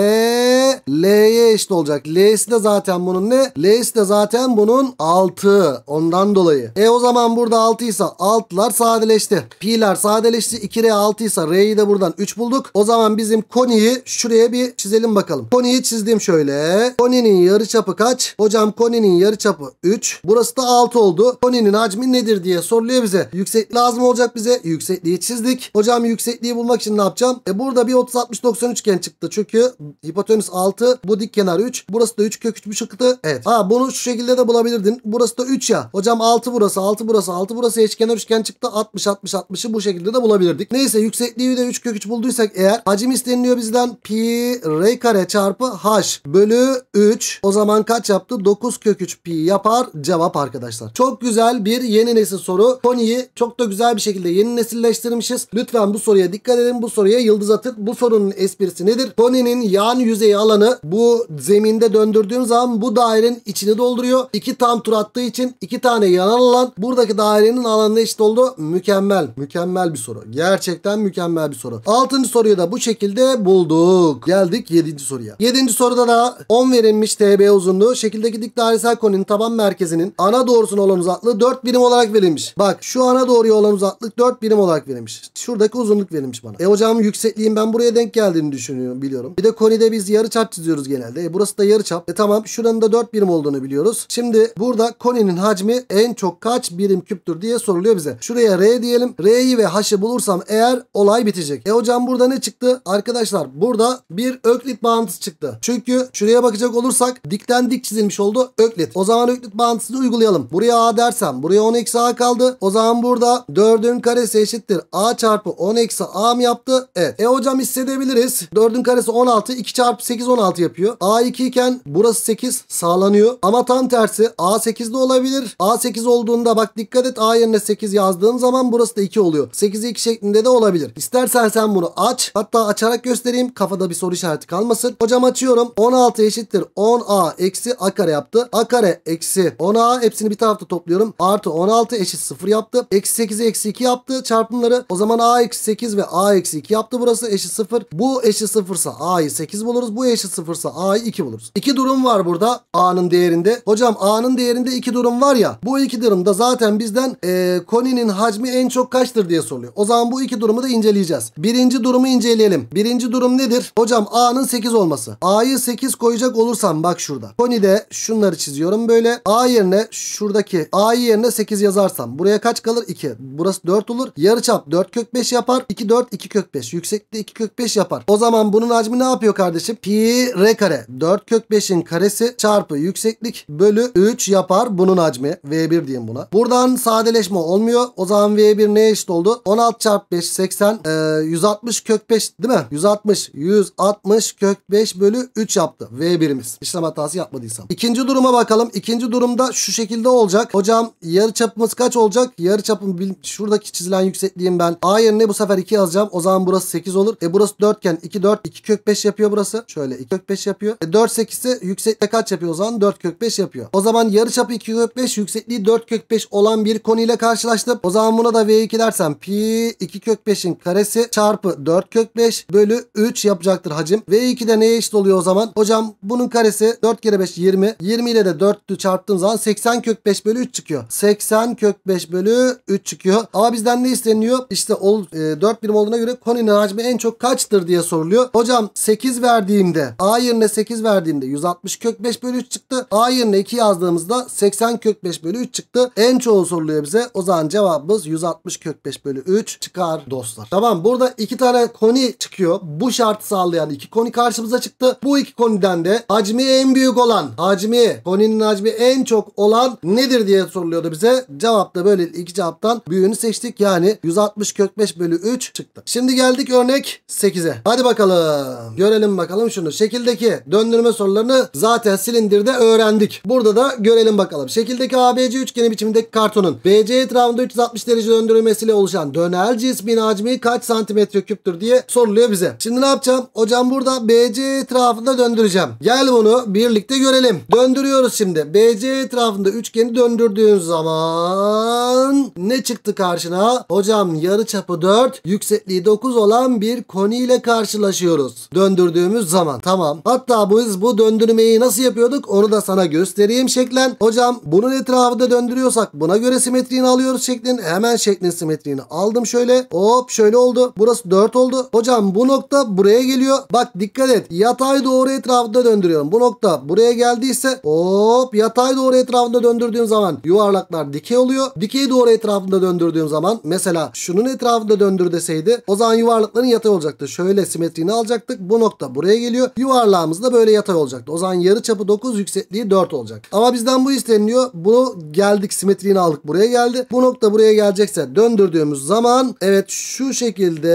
L'ye eşit olacak. L'si de zaten bunun ne? L'si de zaten bunun 6. Ondan dolayı. E o zaman burada 6 ise altlar sadeleşti. Pi'ler sadeleşti. 2R 6 ise R'yi de burada Buradan 3 bulduk. O zaman bizim koniyi şuraya bir çizelim bakalım. Koniyi çizdim şöyle. Koninin yarı çapı kaç? Hocam koninin yarı çapı 3. Burası da 6 oldu. Koninin hacmi nedir diye soruluyor bize. Yüksekliği lazım olacak bize. Yüksekliği çizdik. Hocam yüksekliği bulmak için ne yapacağım? E burada bir 30 60 90 üçgen çıktı. Çünkü hipotenüs 6, bu dik kenar 3. Burası da 3 kök 3 çıktı. Evet. Ha bunu şu şekilde de bulabilirdin. Burası da 3 ya. Hocam 6 burası, 6 burası, 6 burası eşkenar üçgen çıktı. 60 60 60'ı bu şekilde de bulabilirdik. Neyse yüksekliği de 3 kök kök bulduysak eğer hacim isteniliyor bizden pi r kare çarpı h bölü 3 o zaman kaç yaptı? 9 kök 3 pi yapar cevap arkadaşlar. Çok güzel bir yeni nesil soru. Koniyi çok da güzel bir şekilde yeni nesilleştirmişiz. Lütfen bu soruya dikkat edin. Bu soruya yıldız atın. Bu sorunun esprisi nedir? Koninin yan yüzeyi alanı bu zeminde döndürdüğüm zaman bu dairenin içini dolduruyor. İki tam tur attığı için iki tane yan alan buradaki dairenin alanına eşit oldu. Mükemmel. Mükemmel bir soru. Gerçekten mükemmel bir soru soru. soruyu da bu şekilde bulduk. Geldik yedinci soruya. Yedinci soruda da 10 verilmiş TB uzunluğu şekildeki dik dairesel koninin taban merkezinin ana doğrusuna olan uzaklığı 4 birim olarak verilmiş. Bak şu ana doğruya olan uzaklık 4 birim olarak verilmiş. Şuradaki uzunluk verilmiş bana. E hocam yüksekliğin ben buraya denk geldiğini düşünüyorum biliyorum. Bir de konide biz yarı çap çiziyoruz genelde. E burası da yarı çap. E tamam şuranın da 4 birim olduğunu biliyoruz. Şimdi burada koninin hacmi en çok kaç birim küptür diye soruluyor bize. Şuraya R diyelim. R'yi ve H'ı bulursam eğer olay bitecek. E hocam burada ne çıktı? Arkadaşlar burada bir öklit bağıntısı çıktı. Çünkü şuraya bakacak olursak dikten dik çizilmiş oldu öklit. O zaman öklit bağıntısını uygulayalım. Buraya a dersem buraya 10 eksi a kaldı. O zaman burada 4'ün karesi eşittir a çarpı 10 eksi a mı yaptı? Evet. E hocam hissedebiliriz. 4'ün karesi 16. 2 çarpı 8 16 yapıyor. a 2 iken burası 8 sağlanıyor. Ama tam tersi a 8 de olabilir. a 8 olduğunda bak dikkat et a yerine 8 yazdığın zaman burası da 2 oluyor. 8'i 2 şeklinde de olabilir. İstersen İstersen bunu aç. Hatta açarak göstereyim. Kafada bir soru işareti kalmasın. Hocam açıyorum. 16 eşittir. 10a eksi a kare yaptı. a kare eksi 10a hepsini bir tarafta topluyorum. Artı 16 eşit 0 yaptı. Eksi 8 eksi 2 yaptı çarpımları. O zaman a eksi 8 ve a eksi 2 yaptı burası eşit 0. Bu eşit 0 ise a'yı 8 buluruz. Bu eşit 0 ise a'yı 2 buluruz. İki durum var burada a'nın değerinde. Hocam a'nın değerinde iki durum var ya. Bu iki durumda zaten bizden e, koninin hacmi en çok kaçtır diye soruluyor. O zaman bu iki durumu da inceleyeceğiz. Birinci durumu inceleyelim. Birinci durum nedir? Hocam A'nın 8 olması. A'yı 8 koyacak olursam bak şurada. Koni'de şunları çiziyorum böyle. A yerine şuradaki A yerine 8 yazarsam. Buraya kaç kalır? 2. Burası 4 olur. Yarıçap 4 kök 5 yapar. 2 4 2 kök 5. Yüksekte 2 kök 5 yapar. O zaman bunun hacmi ne yapıyor kardeşim? Pi r kare. 4 kök 5'in karesi çarpı yükseklik bölü 3 yapar bunun hacmi. V1 diyeyim buna. Buradan sadeleşme olmuyor. O zaman V1 neye eşit oldu? 16 çarpı 5 80. Ee, 160 kök 5 değil mi? 160. 160 kök 5 bölü 3 yaptı. V birimiz. İşlem hatası yapmadıysam. İkinci duruma bakalım. İkinci durumda şu şekilde olacak. Hocam yarı çapımız kaç olacak? Yarı çapım şuradaki çizilen yüksekliğim ben. A yerine bu sefer 2 yazacağım. O zaman burası 8 olur. E burası 4 iken 2 4 2 kök 5 yapıyor burası. Şöyle 2 kök 5 yapıyor. E 4 8 ise yüksekte kaç yapıyor o zaman? 4 kök 5 yapıyor. O zaman yarı çapı 2 kök 5 yüksekliği 4 kök 5 olan bir konuyla karşılaştım. O zaman buna da V2 dersen. pi 2 kök 5'in karesi çarpı çarpı 4 kök 5 bölü 3 yapacaktır hacim. V2 de neye eşit oluyor o zaman? Hocam bunun karesi 4 kere 5 20. 20 ile de 4'ü çarptığım zaman 80 kök 5 bölü 3 çıkıyor. 80 kök 5 bölü 3 çıkıyor. Ama bizden ne isteniyor? İşte ol, e, 4 birim olduğuna göre koninin hacmi en çok kaçtır diye soruluyor. Hocam 8 verdiğimde A yerine 8 verdiğimde 160 kök 5 bölü 3 çıktı. A yerine 2 yazdığımızda 80 kök 5 bölü 3 çıktı. En çoğu soruluyor bize. O zaman cevabımız 160 kök 5 bölü 3 çıkar dostlar. Tamam burada iki tane koni çıkıyor. Bu şartı sağlayan iki koni karşımıza çıktı. Bu iki koniden de hacmi en büyük olan hacmi, koninin hacmi en çok olan nedir diye soruluyordu bize. Cevapta böyle iki cevaptan büyüğünü seçtik. Yani 160 kök 5 bölü 3 çıktı. Şimdi geldik örnek 8'e. Hadi bakalım. Görelim bakalım şunu. Şekildeki döndürme sorularını zaten silindirde öğrendik. Burada da görelim bakalım. Şekildeki ABC üçgeni biçimindeki kartonun BC etrafında 360 derece döndürülmesiyle oluşan dönel cismin hacmi kaç santimetre metreküptür diye soruluyor bize. Şimdi ne yapacağım? Hocam burada BC etrafında döndüreceğim. Gel bunu birlikte görelim. Döndürüyoruz şimdi. BC etrafında üçgeni döndürdüğün zaman ne çıktı karşına? Hocam yarı çapı 4, yüksekliği 9 olan bir koniyle karşılaşıyoruz. Döndürdüğümüz zaman. Tamam. Hatta biz bu döndürmeyi nasıl yapıyorduk? Onu da sana göstereyim şeklen. Hocam bunun etrafında döndürüyorsak buna göre simetriğini alıyoruz şeklin. Hemen şeklin simetriğini aldım şöyle. Hop şöyle oldu. Burası burası 4 oldu. Hocam bu nokta buraya geliyor. Bak dikkat et. Yatay doğru etrafında döndürüyorum. Bu nokta buraya geldiyse hop yatay doğru etrafında döndürdüğüm zaman yuvarlaklar dikey oluyor. Dikey doğru etrafında döndürdüğüm zaman mesela şunun etrafında döndür deseydi o zaman yuvarlakların yatay olacaktı. Şöyle simetriğini alacaktık. Bu nokta buraya geliyor. Yuvarlağımız da böyle yatay olacaktı. O zaman yarı çapı 9 yüksekliği 4 olacak. Ama bizden bu isteniliyor. Bu geldik simetriğini aldık buraya geldi. Bu nokta buraya gelecekse döndürdüğümüz zaman evet şu şekilde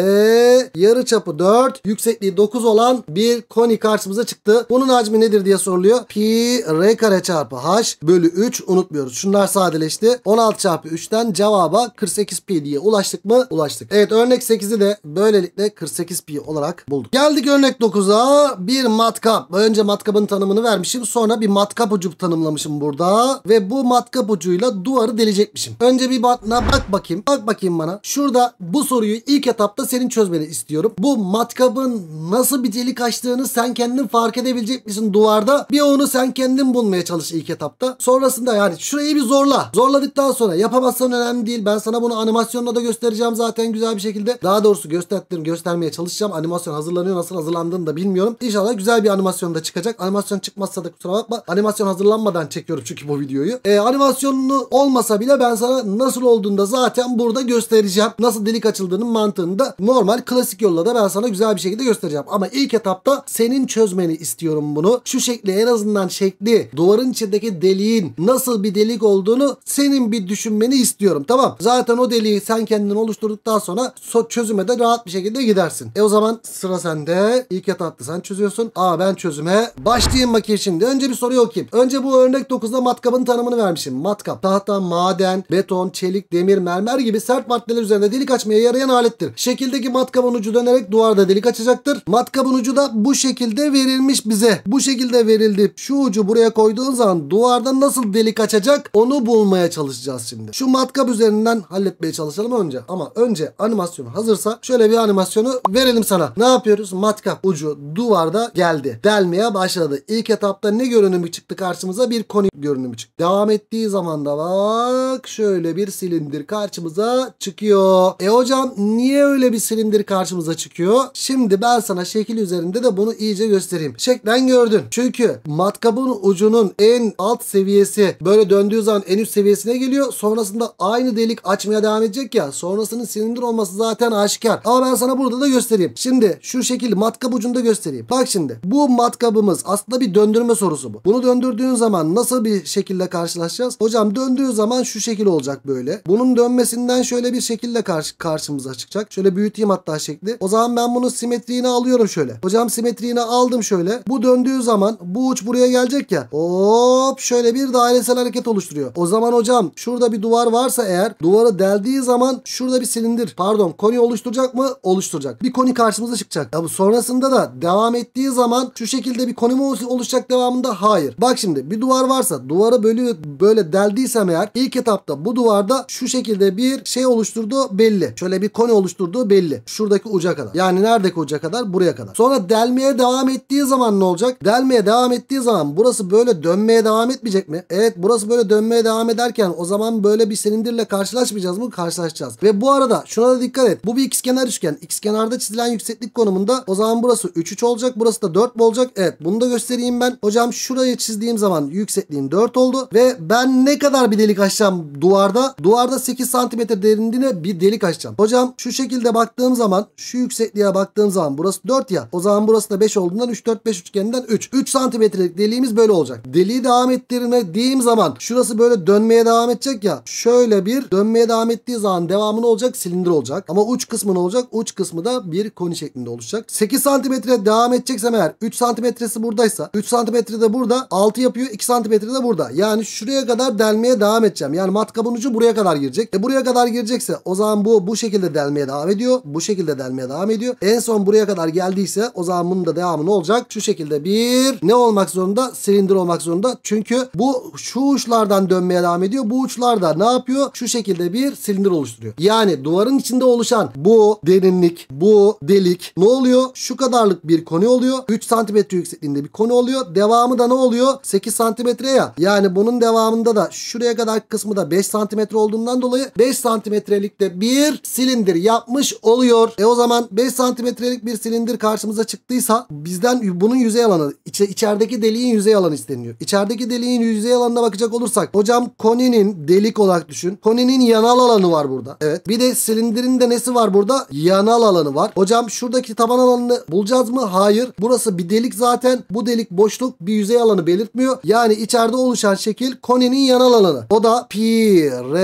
yarı çapı 4, yüksekliği 9 olan bir koni karşımıza çıktı. Bunun hacmi nedir diye soruluyor. Pi r kare çarpı h bölü 3 unutmuyoruz. Şunlar sadeleşti. 16 çarpı 3'ten cevaba 48 pi diye ulaştık mı? Ulaştık. Evet örnek 8'i de böylelikle 48 pi olarak bulduk. Geldik örnek 9'a. Bir matkap. Önce matkabın tanımını vermişim. Sonra bir matkap ucu tanımlamışım burada. Ve bu matkap ucuyla duvarı delecekmişim. Önce bir bak, bak bakayım. Bak bakayım bana. Şurada bu soruyu ilk etapta senin çözmeni istiyorum. Bu matkabın nasıl bir delik açtığını sen kendin fark edebilecek misin duvarda? Bir onu sen kendin bulmaya çalış ilk etapta. Sonrasında yani şurayı bir zorla. Zorladıktan sonra yapamazsan önemli değil. Ben sana bunu animasyonla da göstereceğim zaten güzel bir şekilde. Daha doğrusu gösterdim göstermeye çalışacağım. Animasyon hazırlanıyor nasıl hazırlandığını da bilmiyorum. İnşallah güzel bir animasyon da çıkacak. Animasyon çıkmazsa da kusura bakma. Animasyon hazırlanmadan çekiyorum çünkü bu videoyu. Ee, animasyonlu olmasa bile ben sana nasıl olduğunu zaten burada göstereceğim. Nasıl delik açıldığının mantığını da normal klasik yolla da ben sana güzel bir şekilde göstereceğim. Ama ilk etapta senin çözmeni istiyorum bunu. Şu şekli en azından şekli duvarın içindeki deliğin nasıl bir delik olduğunu senin bir düşünmeni istiyorum. Tamam. Zaten o deliği sen kendin oluşturduktan sonra çözüme de rahat bir şekilde gidersin. E o zaman sıra sende. İlk etapta sen çözüyorsun. Aa ben çözüme başlayayım bakayım şimdi. Önce bir soruyu okuyayım. Önce bu örnek 9'da matkabın tanımını vermişim. Matkap tahta, maden, beton, çelik, demir, mermer gibi sert maddeler üzerinde delik açmaya yarayan alettir. Şekil şekildeki matkabın ucu dönerek duvarda delik açacaktır. Matkabın ucu da bu şekilde verilmiş bize. Bu şekilde verildi. Şu ucu buraya koyduğun zaman duvarda nasıl delik açacak onu bulmaya çalışacağız şimdi. Şu matkap üzerinden halletmeye çalışalım önce. Ama önce animasyon hazırsa şöyle bir animasyonu verelim sana. Ne yapıyoruz? Matkap ucu duvarda geldi. Delmeye başladı. İlk etapta ne görünümü çıktı karşımıza? Bir konik görünümü çıktı. Devam ettiği zaman da bak şöyle bir silindir karşımıza çıkıyor. E hocam niye öyle bir bir silindir karşımıza çıkıyor. Şimdi ben sana şekil üzerinde de bunu iyice göstereyim. Şeklen gördün. Çünkü matkabın ucunun en alt seviyesi böyle döndüğü zaman en üst seviyesine geliyor. Sonrasında aynı delik açmaya devam edecek ya. Sonrasının silindir olması zaten aşikar. Ama ben sana burada da göstereyim. Şimdi şu şekil matkap ucunda göstereyim. Bak şimdi bu matkabımız aslında bir döndürme sorusu bu. Bunu döndürdüğün zaman nasıl bir şekilde karşılaşacağız? Hocam döndüğü zaman şu şekil olacak böyle. Bunun dönmesinden şöyle bir şekilde karşı karşımıza çıkacak. Şöyle büyük büyüteyim hatta şekli. O zaman ben bunun simetriğini alıyorum şöyle. Hocam simetriğini aldım şöyle. Bu döndüğü zaman bu uç buraya gelecek ya. Hop şöyle bir dairesel hareket oluşturuyor. O zaman hocam şurada bir duvar varsa eğer duvarı deldiği zaman şurada bir silindir pardon koni oluşturacak mı? Oluşturacak. Bir koni karşımıza çıkacak. Ya bu sonrasında da devam ettiği zaman şu şekilde bir koni mi oluşacak devamında? Hayır. Bak şimdi bir duvar varsa duvarı böyle, böyle deldiysem eğer ilk etapta bu duvarda şu şekilde bir şey oluşturduğu belli. Şöyle bir koni oluşturduğu belli belli. Şuradaki uca kadar. Yani neredeki uca kadar? Buraya kadar. Sonra delmeye devam ettiği zaman ne olacak? Delmeye devam ettiği zaman burası böyle dönmeye devam etmeyecek mi? Evet burası böyle dönmeye devam ederken o zaman böyle bir silindirle karşılaşmayacağız mı? Karşılaşacağız. Ve bu arada şuna da dikkat et. Bu bir ikizkenar üçgen. X İkizkenarda çizilen yükseklik konumunda o zaman burası 3-3 olacak. Burası da 4 olacak? Evet bunu da göstereyim ben. Hocam şurayı çizdiğim zaman yüksekliğim 4 oldu ve ben ne kadar bir delik açacağım duvarda? Duvarda 8 cm derinliğine bir delik açacağım. Hocam şu şekilde bak baktığım zaman şu yüksekliğe baktığım zaman burası 4 ya. O zaman burası da 5 olduğundan 3 4 5 üçgeninden 3. 3 santimetrelik deliğimiz böyle olacak. Deliği devam ettirdiğim zaman şurası böyle dönmeye devam edecek ya. Şöyle bir dönmeye devam ettiği zaman devamı ne olacak? Silindir olacak. Ama uç kısmı ne olacak? Uç kısmı da bir koni şeklinde oluşacak. 8 santimetre devam edeceksem eğer 3 santimetresi buradaysa 3 santimetre de burada 6 yapıyor 2 santimetre de burada. Yani şuraya kadar delmeye devam edeceğim. Yani matkabın ucu buraya kadar girecek. E buraya kadar girecekse o zaman bu bu şekilde delmeye devam ediyor ediyor. Bu şekilde delmeye devam ediyor. En son buraya kadar geldiyse o zaman bunun da devamı ne olacak? Şu şekilde bir ne olmak zorunda? Silindir olmak zorunda. Çünkü bu şu uçlardan dönmeye devam ediyor. Bu uçlar da ne yapıyor? Şu şekilde bir silindir oluşturuyor. Yani duvarın içinde oluşan bu derinlik, bu delik ne oluyor? Şu kadarlık bir konu oluyor. 3 santimetre yüksekliğinde bir konu oluyor. Devamı da ne oluyor? 8 santimetre ya. Yani bunun devamında da şuraya kadar kısmı da 5 santimetre olduğundan dolayı 5 santimetrelikte bir silindir yapmış oluyor. E o zaman 5 santimetrelik bir silindir karşımıza çıktıysa bizden bunun yüzey alanı içe, içerideki deliğin yüzey alanı isteniyor. İçerideki deliğin yüzey alanına bakacak olursak hocam koninin delik olarak düşün. Koninin yanal alanı var burada. Evet. Bir de silindirin de nesi var burada? Yanal alanı var. Hocam şuradaki taban alanını bulacağız mı? Hayır. Burası bir delik zaten. Bu delik boşluk bir yüzey alanı belirtmiyor. Yani içeride oluşan şekil koninin yanal alanı. O da pi r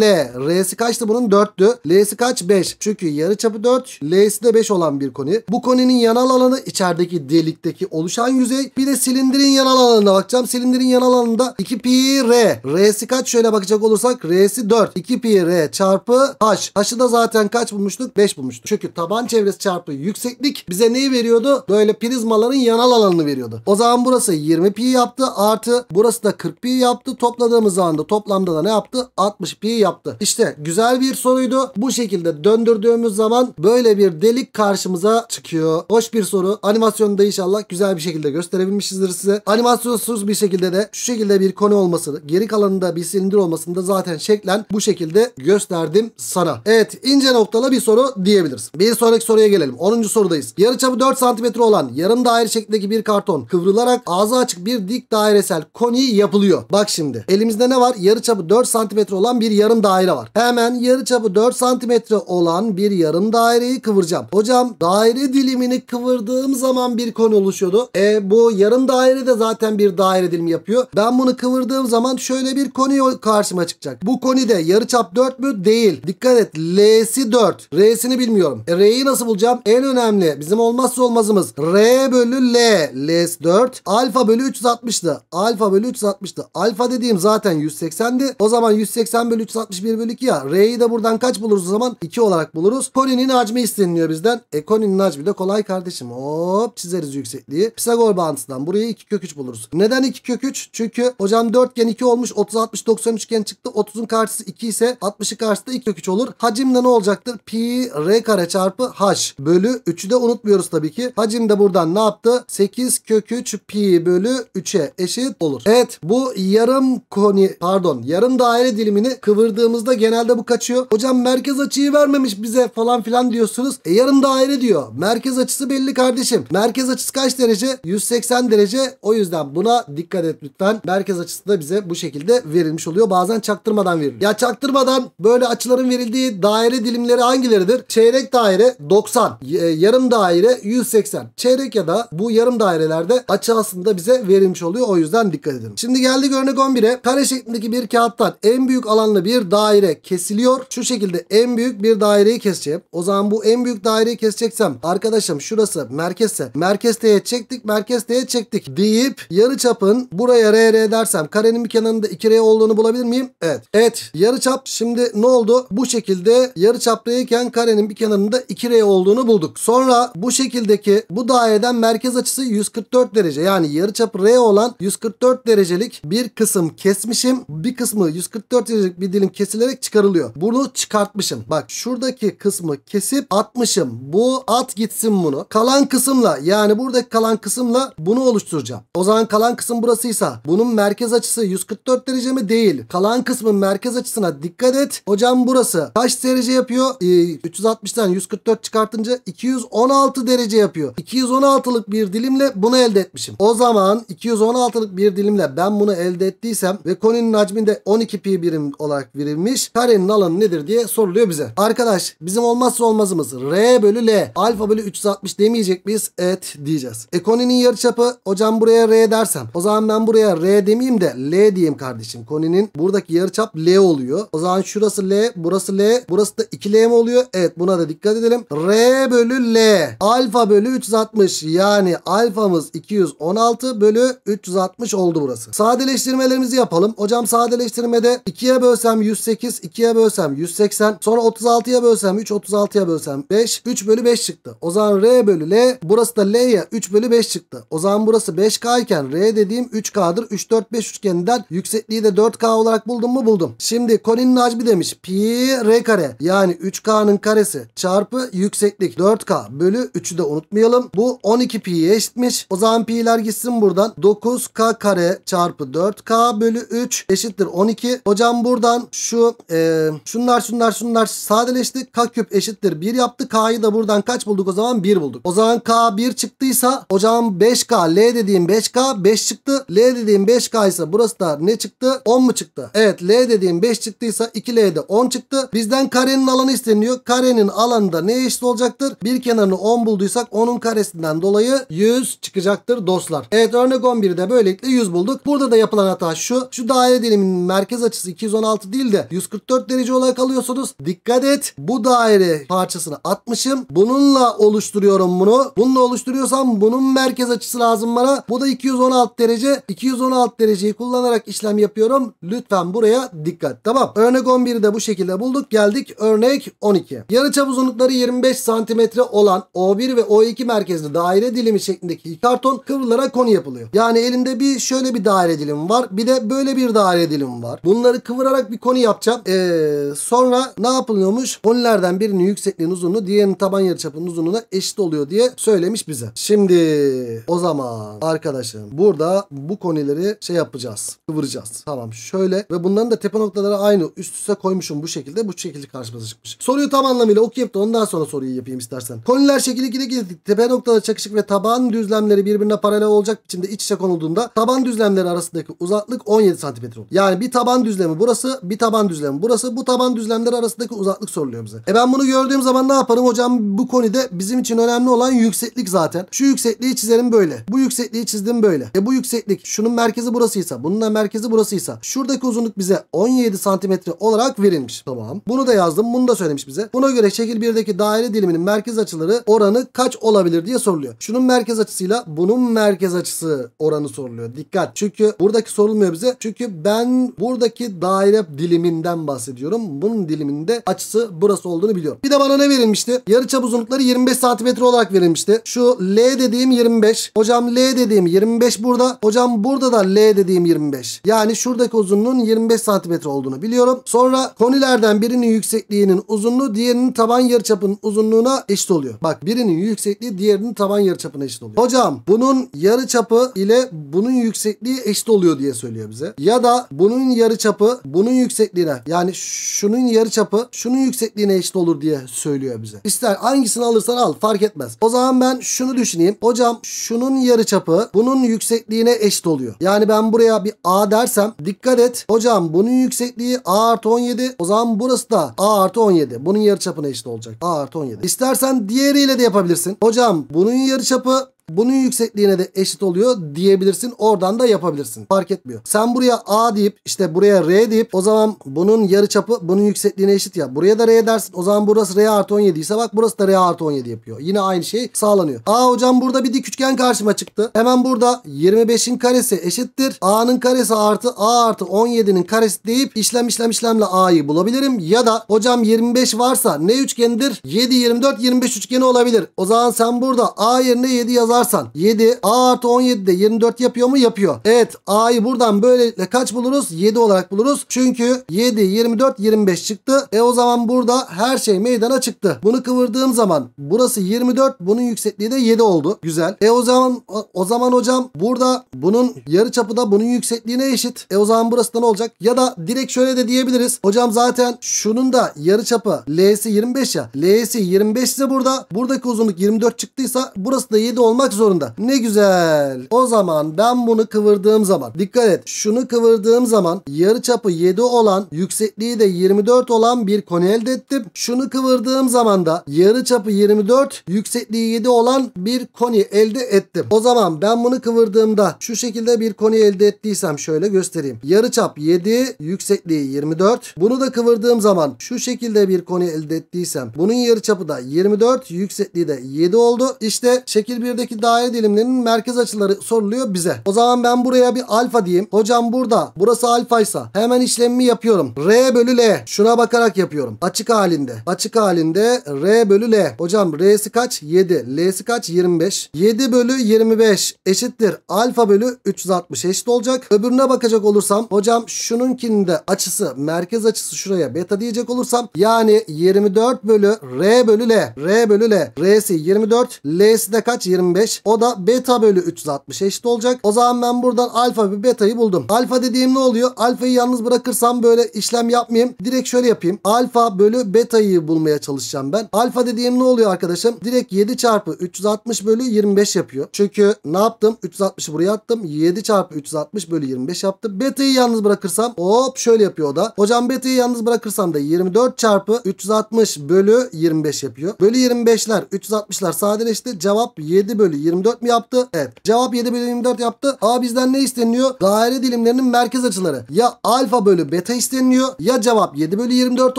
l. R'si kaçtı bunun? 4'tü. L'si kaç? 5. Çünkü yarı çapı 4, L'si de 5 olan bir koni. Bu koninin yanal alanı içerideki delikteki oluşan yüzey. Bir de silindirin yanal alanına bakacağım. Silindirin yanal alanında 2 pi R. R'si kaç? Şöyle bakacak olursak R'si 4. 2 pi R çarpı H. H'ı da zaten kaç bulmuştuk? 5 bulmuştuk. Çünkü taban çevresi çarpı yükseklik bize neyi veriyordu? Böyle prizmaların yanal alanını veriyordu. O zaman burası 20 pi yaptı artı burası da 40 pi yaptı. Topladığımız anda toplamda da ne yaptı? 60 pi yaptı. İşte güzel bir soruydu. Bu şekilde döndürdüğümüz düşündüğümüz zaman böyle bir delik karşımıza çıkıyor. Hoş bir soru. Animasyonu da inşallah güzel bir şekilde gösterebilmişizdir size. Animasyonsuz bir şekilde de şu şekilde bir konu olması, geri kalanında bir silindir olmasında zaten şeklen bu şekilde gösterdim sana. Evet ince noktalı bir soru diyebiliriz. Bir sonraki soruya gelelim. 10. sorudayız. Yarıçapı 4 cm olan yarım daire şeklindeki bir karton kıvrılarak ağzı açık bir dik dairesel koni yapılıyor. Bak şimdi elimizde ne var? Yarıçapı 4 cm olan bir yarım daire var. Hemen yarıçapı 4 cm olan bir yarım daireyi kıvıracağım. Hocam daire dilimini kıvırdığım zaman bir konu oluşuyordu. E bu yarım daire de zaten bir daire dilim yapıyor. Ben bunu kıvırdığım zaman şöyle bir konu karşıma çıkacak. Bu koni de yarıçap 4 mü? Değil. Dikkat et. L'si 4. R'sini bilmiyorum. E, R'yi nasıl bulacağım? En önemli bizim olmazsa olmazımız. R bölü L. L'si 4. Alfa bölü 360'tı. Alfa bölü 360'tı. Alfa dediğim zaten 180'di. O zaman 180 bölü 361 bölü 2 ya. R'yi de buradan kaç buluruz o zaman? 2 olarak buluruz yapıyoruz? Koni'nin hacmi isteniliyor bizden. E Koni'nin hacmi de kolay kardeşim. Hop çizeriz yüksekliği. Pisagor bağıntısından buraya 2 kök 3 buluruz. Neden 2 kök 3? Çünkü hocam 4 gen 2 olmuş. 30 60 90 üçgen çıktı. 30'un karşısı 2 ise 60'ı karşısı da 2 kök 3 olur. Hacim de ne olacaktır? Pi r kare çarpı h bölü 3'ü de unutmuyoruz tabii ki. Hacim de buradan ne yaptı? 8 kök 3 pi bölü 3'e eşit olur. Evet bu yarım koni pardon yarım daire dilimini kıvırdığımızda genelde bu kaçıyor. Hocam merkez açıyı vermemiş bize falan filan diyorsunuz. E yarım daire diyor. Merkez açısı belli kardeşim. Merkez açısı kaç derece? 180 derece. O yüzden buna dikkat et lütfen. Merkez açısı da bize bu şekilde verilmiş oluyor. Bazen çaktırmadan verilir. Ya çaktırmadan böyle açıların verildiği daire dilimleri hangileridir? Çeyrek daire 90. E, yarım daire 180. Çeyrek ya da bu yarım dairelerde açı aslında bize verilmiş oluyor. O yüzden dikkat edin. Şimdi geldik örnek 11'e. Kare şeklindeki bir kağıttan en büyük alanlı bir daire kesiliyor. Şu şekilde en büyük bir daireyi keseceğiz keseceğim. Şey o zaman bu en büyük daireyi keseceksem arkadaşım şurası merkezse merkez teğet çektik merkez teğet çektik deyip yarı çapın buraya r dersem karenin bir kenarında 2R olduğunu bulabilir miyim? Evet. Evet yarı çap şimdi ne oldu? Bu şekilde yarı çaptayken karenin bir kenarında 2R olduğunu bulduk. Sonra bu şekildeki bu daireden merkez açısı 144 derece yani yarı çap R olan 144 derecelik bir kısım kesmişim. Bir kısmı 144 derecelik bir dilim kesilerek çıkarılıyor. Bunu çıkartmışım. Bak şuradaki kısım kısmı kesip atmışım. Bu at gitsin bunu. Kalan kısımla yani buradaki kalan kısımla bunu oluşturacağım. O zaman kalan kısım burasıysa bunun merkez açısı 144 derece mi? Değil. Kalan kısmın merkez açısına dikkat et. Hocam burası kaç derece yapıyor? Ee, 360'dan 144 çıkartınca 216 derece yapıyor. 216'lık bir dilimle bunu elde etmişim. O zaman 216'lık bir dilimle ben bunu elde ettiysem ve koninin hacminde 12 pi birim olarak verilmiş. Karenin alanı nedir diye soruluyor bize. Arkadaş bize Bizim olmazsa olmazımız R bölü L. Alfa bölü 360 demeyecek miyiz? Evet diyeceğiz. Ekonominin yarıçapı hocam buraya R dersem. O zaman ben buraya R demeyeyim de L diyeyim kardeşim. Koninin buradaki yarıçap L oluyor. O zaman şurası L, burası L, burası da 2L mi oluyor? Evet buna da dikkat edelim. R bölü L. Alfa bölü 360 yani alfamız 216 bölü 360 oldu burası. Sadeleştirmelerimizi yapalım. Hocam sadeleştirmede 2'ye bölsem 108, 2'ye bölsem 180, sonra 36'ya bölsem 3 36'ya bölsem 5. 3 bölü 5 çıktı. O zaman R bölü L. Burası da L ya 3 bölü 5 çıktı. O zaman burası 5K iken R dediğim 3K'dır. 3 4 5 üçgeninden yüksekliği de 4K olarak buldum mu buldum. Şimdi Konin'in hacmi demiş. Pi R kare yani 3K'nın karesi çarpı yükseklik 4K bölü 3'ü de unutmayalım. Bu 12 pi'ye eşitmiş. O zaman pi'ler gitsin buradan. 9K kare çarpı 4K bölü 3 eşittir 12. Hocam buradan şu e, şunlar şunlar şunlar sadeleşti. K küp eşittir 1 yaptı. K'yı da buradan kaç bulduk o zaman? 1 bulduk. O zaman K 1 çıktıysa hocam 5K L dediğim 5K 5 çıktı. L dediğim 5K ise burası da ne çıktı? 10 mu çıktı? Evet L dediğim 5 çıktıysa 2L'de 10 çıktı. Bizden karenin alanı isteniyor. Karenin alanı da neye eşit olacaktır? Bir kenarını 10 bulduysak onun karesinden dolayı 100 çıkacaktır dostlar. Evet örnek 11'de böylelikle 100 bulduk. Burada da yapılan hata şu. Şu daire diliminin merkez açısı 216 değil de 144 derece olarak alıyorsunuz. Dikkat et. Bu daire daire parçasını atmışım. Bununla oluşturuyorum bunu. Bununla oluşturuyorsam bunun merkez açısı lazım bana. Bu da 216 derece. 216 dereceyi kullanarak işlem yapıyorum. Lütfen buraya dikkat. Tamam. Örnek 11'i de bu şekilde bulduk. Geldik örnek 12. Yarıçap uzunlukları 25 santimetre olan O1 ve O2 merkezli daire dilimi şeklindeki karton kıvrılarak konu yapılıyor. Yani elimde bir şöyle bir daire dilim var. Bir de böyle bir daire dilim var. Bunları kıvırarak bir konu yapacağım. Ee, sonra ne yapılıyormuş? Konilerden Muhtemelen birinin yüksekliğin uzunluğu diğerinin taban yarıçapının uzunluğuna eşit oluyor diye söylemiş bize. Şimdi o zaman arkadaşım burada bu konileri şey yapacağız. Kıvıracağız. Tamam şöyle ve bunların da tepe noktaları aynı. Üst üste koymuşum bu şekilde. Bu şekilde karşımıza çıkmış. Soruyu tam anlamıyla okuyup da ondan sonra soruyu yapayım istersen. Koniler şekil 2'de gidip tepe noktaları çakışık ve taban düzlemleri birbirine paralel olacak biçimde iç içe konulduğunda taban düzlemleri arasındaki uzaklık 17 cm olur. Yani bir taban düzlemi burası, bir taban düzlemi burası. Bu taban düzlemleri arasındaki uzaklık soruluyor bize. E ben ben bunu gördüğüm zaman ne yaparım? Hocam bu konuda bizim için önemli olan yükseklik zaten. Şu yüksekliği çizerim böyle. Bu yüksekliği çizdim böyle. E bu yükseklik şunun merkezi burasıysa, bunun da merkezi burasıysa şuradaki uzunluk bize 17 santimetre olarak verilmiş. Tamam. Bunu da yazdım. Bunu da söylemiş bize. Buna göre şekil 1'deki daire diliminin merkez açıları oranı kaç olabilir diye soruluyor. Şunun merkez açısıyla bunun merkez açısı oranı soruluyor. Dikkat. Çünkü buradaki sorulmuyor bize. Çünkü ben buradaki daire diliminden bahsediyorum. Bunun diliminde açısı burası olduğunu olduğunu biliyorum. Bir de bana ne verilmişti? Yarı çap uzunlukları 25 santimetre olarak verilmişti. Şu L dediğim 25. Hocam L dediğim 25 burada. Hocam burada da L dediğim 25. Yani şuradaki uzunluğun 25 santimetre olduğunu biliyorum. Sonra konilerden birinin yüksekliğinin uzunluğu diğerinin taban yarıçapının uzunluğuna eşit oluyor. Bak birinin yüksekliği diğerinin taban yarıçapına eşit oluyor. Hocam bunun yarıçapı ile bunun yüksekliği eşit oluyor diye söylüyor bize. Ya da bunun yarıçapı bunun yüksekliğine yani şunun yarıçapı şunun yüksekliğine eşit oluyor olur diye söylüyor bize. İster hangisini alırsan al fark etmez. O zaman ben şunu düşüneyim. Hocam şunun yarı çapı, bunun yüksekliğine eşit oluyor. Yani ben buraya bir A dersem dikkat et. Hocam bunun yüksekliği A artı 17. O zaman burası da A artı 17. Bunun yarı yarıçapına eşit olacak. A artı 17. İstersen diğeriyle de yapabilirsin. Hocam bunun yarı çapı. Bunun yüksekliğine de eşit oluyor diyebilirsin. Oradan da yapabilirsin. Fark etmiyor. Sen buraya A deyip işte buraya R deyip o zaman bunun yarıçapı bunun yüksekliğine eşit ya. Buraya da R dersin. O zaman burası R artı 17 ise bak burası da R artı 17 yapıyor. Yine aynı şey sağlanıyor. A hocam burada bir dik üçgen karşıma çıktı. Hemen burada 25'in karesi eşittir. A'nın karesi artı A artı 17'nin karesi deyip işlem işlem işlemle A'yı bulabilirim. Ya da hocam 25 varsa ne üçgenidir? 7, 24, 25 üçgeni olabilir. O zaman sen burada A yerine 7 yazar toplarsan 7 A artı 17 de 24 yapıyor mu? Yapıyor. Evet A'yı buradan böylelikle kaç buluruz? 7 olarak buluruz. Çünkü 7, 24, 25 çıktı. E o zaman burada her şey meydana çıktı. Bunu kıvırdığım zaman burası 24 bunun yüksekliği de 7 oldu. Güzel. E o zaman o zaman hocam burada bunun yarı çapı da bunun yüksekliğine eşit. E o zaman burası da ne olacak? Ya da direkt şöyle de diyebiliriz. Hocam zaten şunun da yarı çapı L'si 25 ya. L'si 25 ise burada. Buradaki uzunluk 24 çıktıysa burası da 7 olmak olmak zorunda. Ne güzel. O zaman ben bunu kıvırdığım zaman dikkat et şunu kıvırdığım zaman yarı çapı 7 olan yüksekliği de 24 olan bir koni elde ettim. Şunu kıvırdığım zaman da yarı çapı 24 yüksekliği 7 olan bir koni elde ettim. O zaman ben bunu kıvırdığımda şu şekilde bir koni elde ettiysem şöyle göstereyim. Yarı çap 7 yüksekliği 24. Bunu da kıvırdığım zaman şu şekilde bir koni elde ettiysem bunun yarı çapı da 24 yüksekliği de 7 oldu. İşte şekil 1'deki buradaki daire dilimlerinin merkez açıları soruluyor bize. O zaman ben buraya bir alfa diyeyim. Hocam burada burası alfaysa hemen işlemimi yapıyorum. R bölü L. Şuna bakarak yapıyorum. Açık halinde. Açık halinde R bölü L. Hocam R'si kaç? 7. L'si kaç? 25. 7 bölü 25 eşittir. Alfa bölü 360 eşit olacak. Öbürüne bakacak olursam hocam şununkinin de açısı merkez açısı şuraya beta diyecek olursam yani 24 bölü R bölü L. R bölü L. R'si 24. L'si de kaç? 25. 65. O da beta bölü 360 eşit olacak. O zaman ben buradan alfa ve betayı buldum. Alfa dediğim ne oluyor? Alfayı yalnız bırakırsam böyle işlem yapmayayım. Direkt şöyle yapayım. Alfa bölü betayı bulmaya çalışacağım ben. Alfa dediğim ne oluyor arkadaşım? Direkt 7 çarpı 360 bölü 25 yapıyor. Çünkü ne yaptım? 360'ı buraya attım. 7 çarpı 360 bölü 25 yaptı. Betayı yalnız bırakırsam hop şöyle yapıyor o da. Hocam betayı yalnız bırakırsam da 24 çarpı 360 bölü 25 yapıyor. Bölü 25'ler 360'lar sadeleşti. Cevap 7 bölü bölü 24 mi yaptı? Evet. Cevap 7 bölü 24 yaptı. A bizden ne isteniyor? Daire dilimlerinin merkez açıları. Ya alfa bölü beta isteniyor ya cevap 7 bölü 24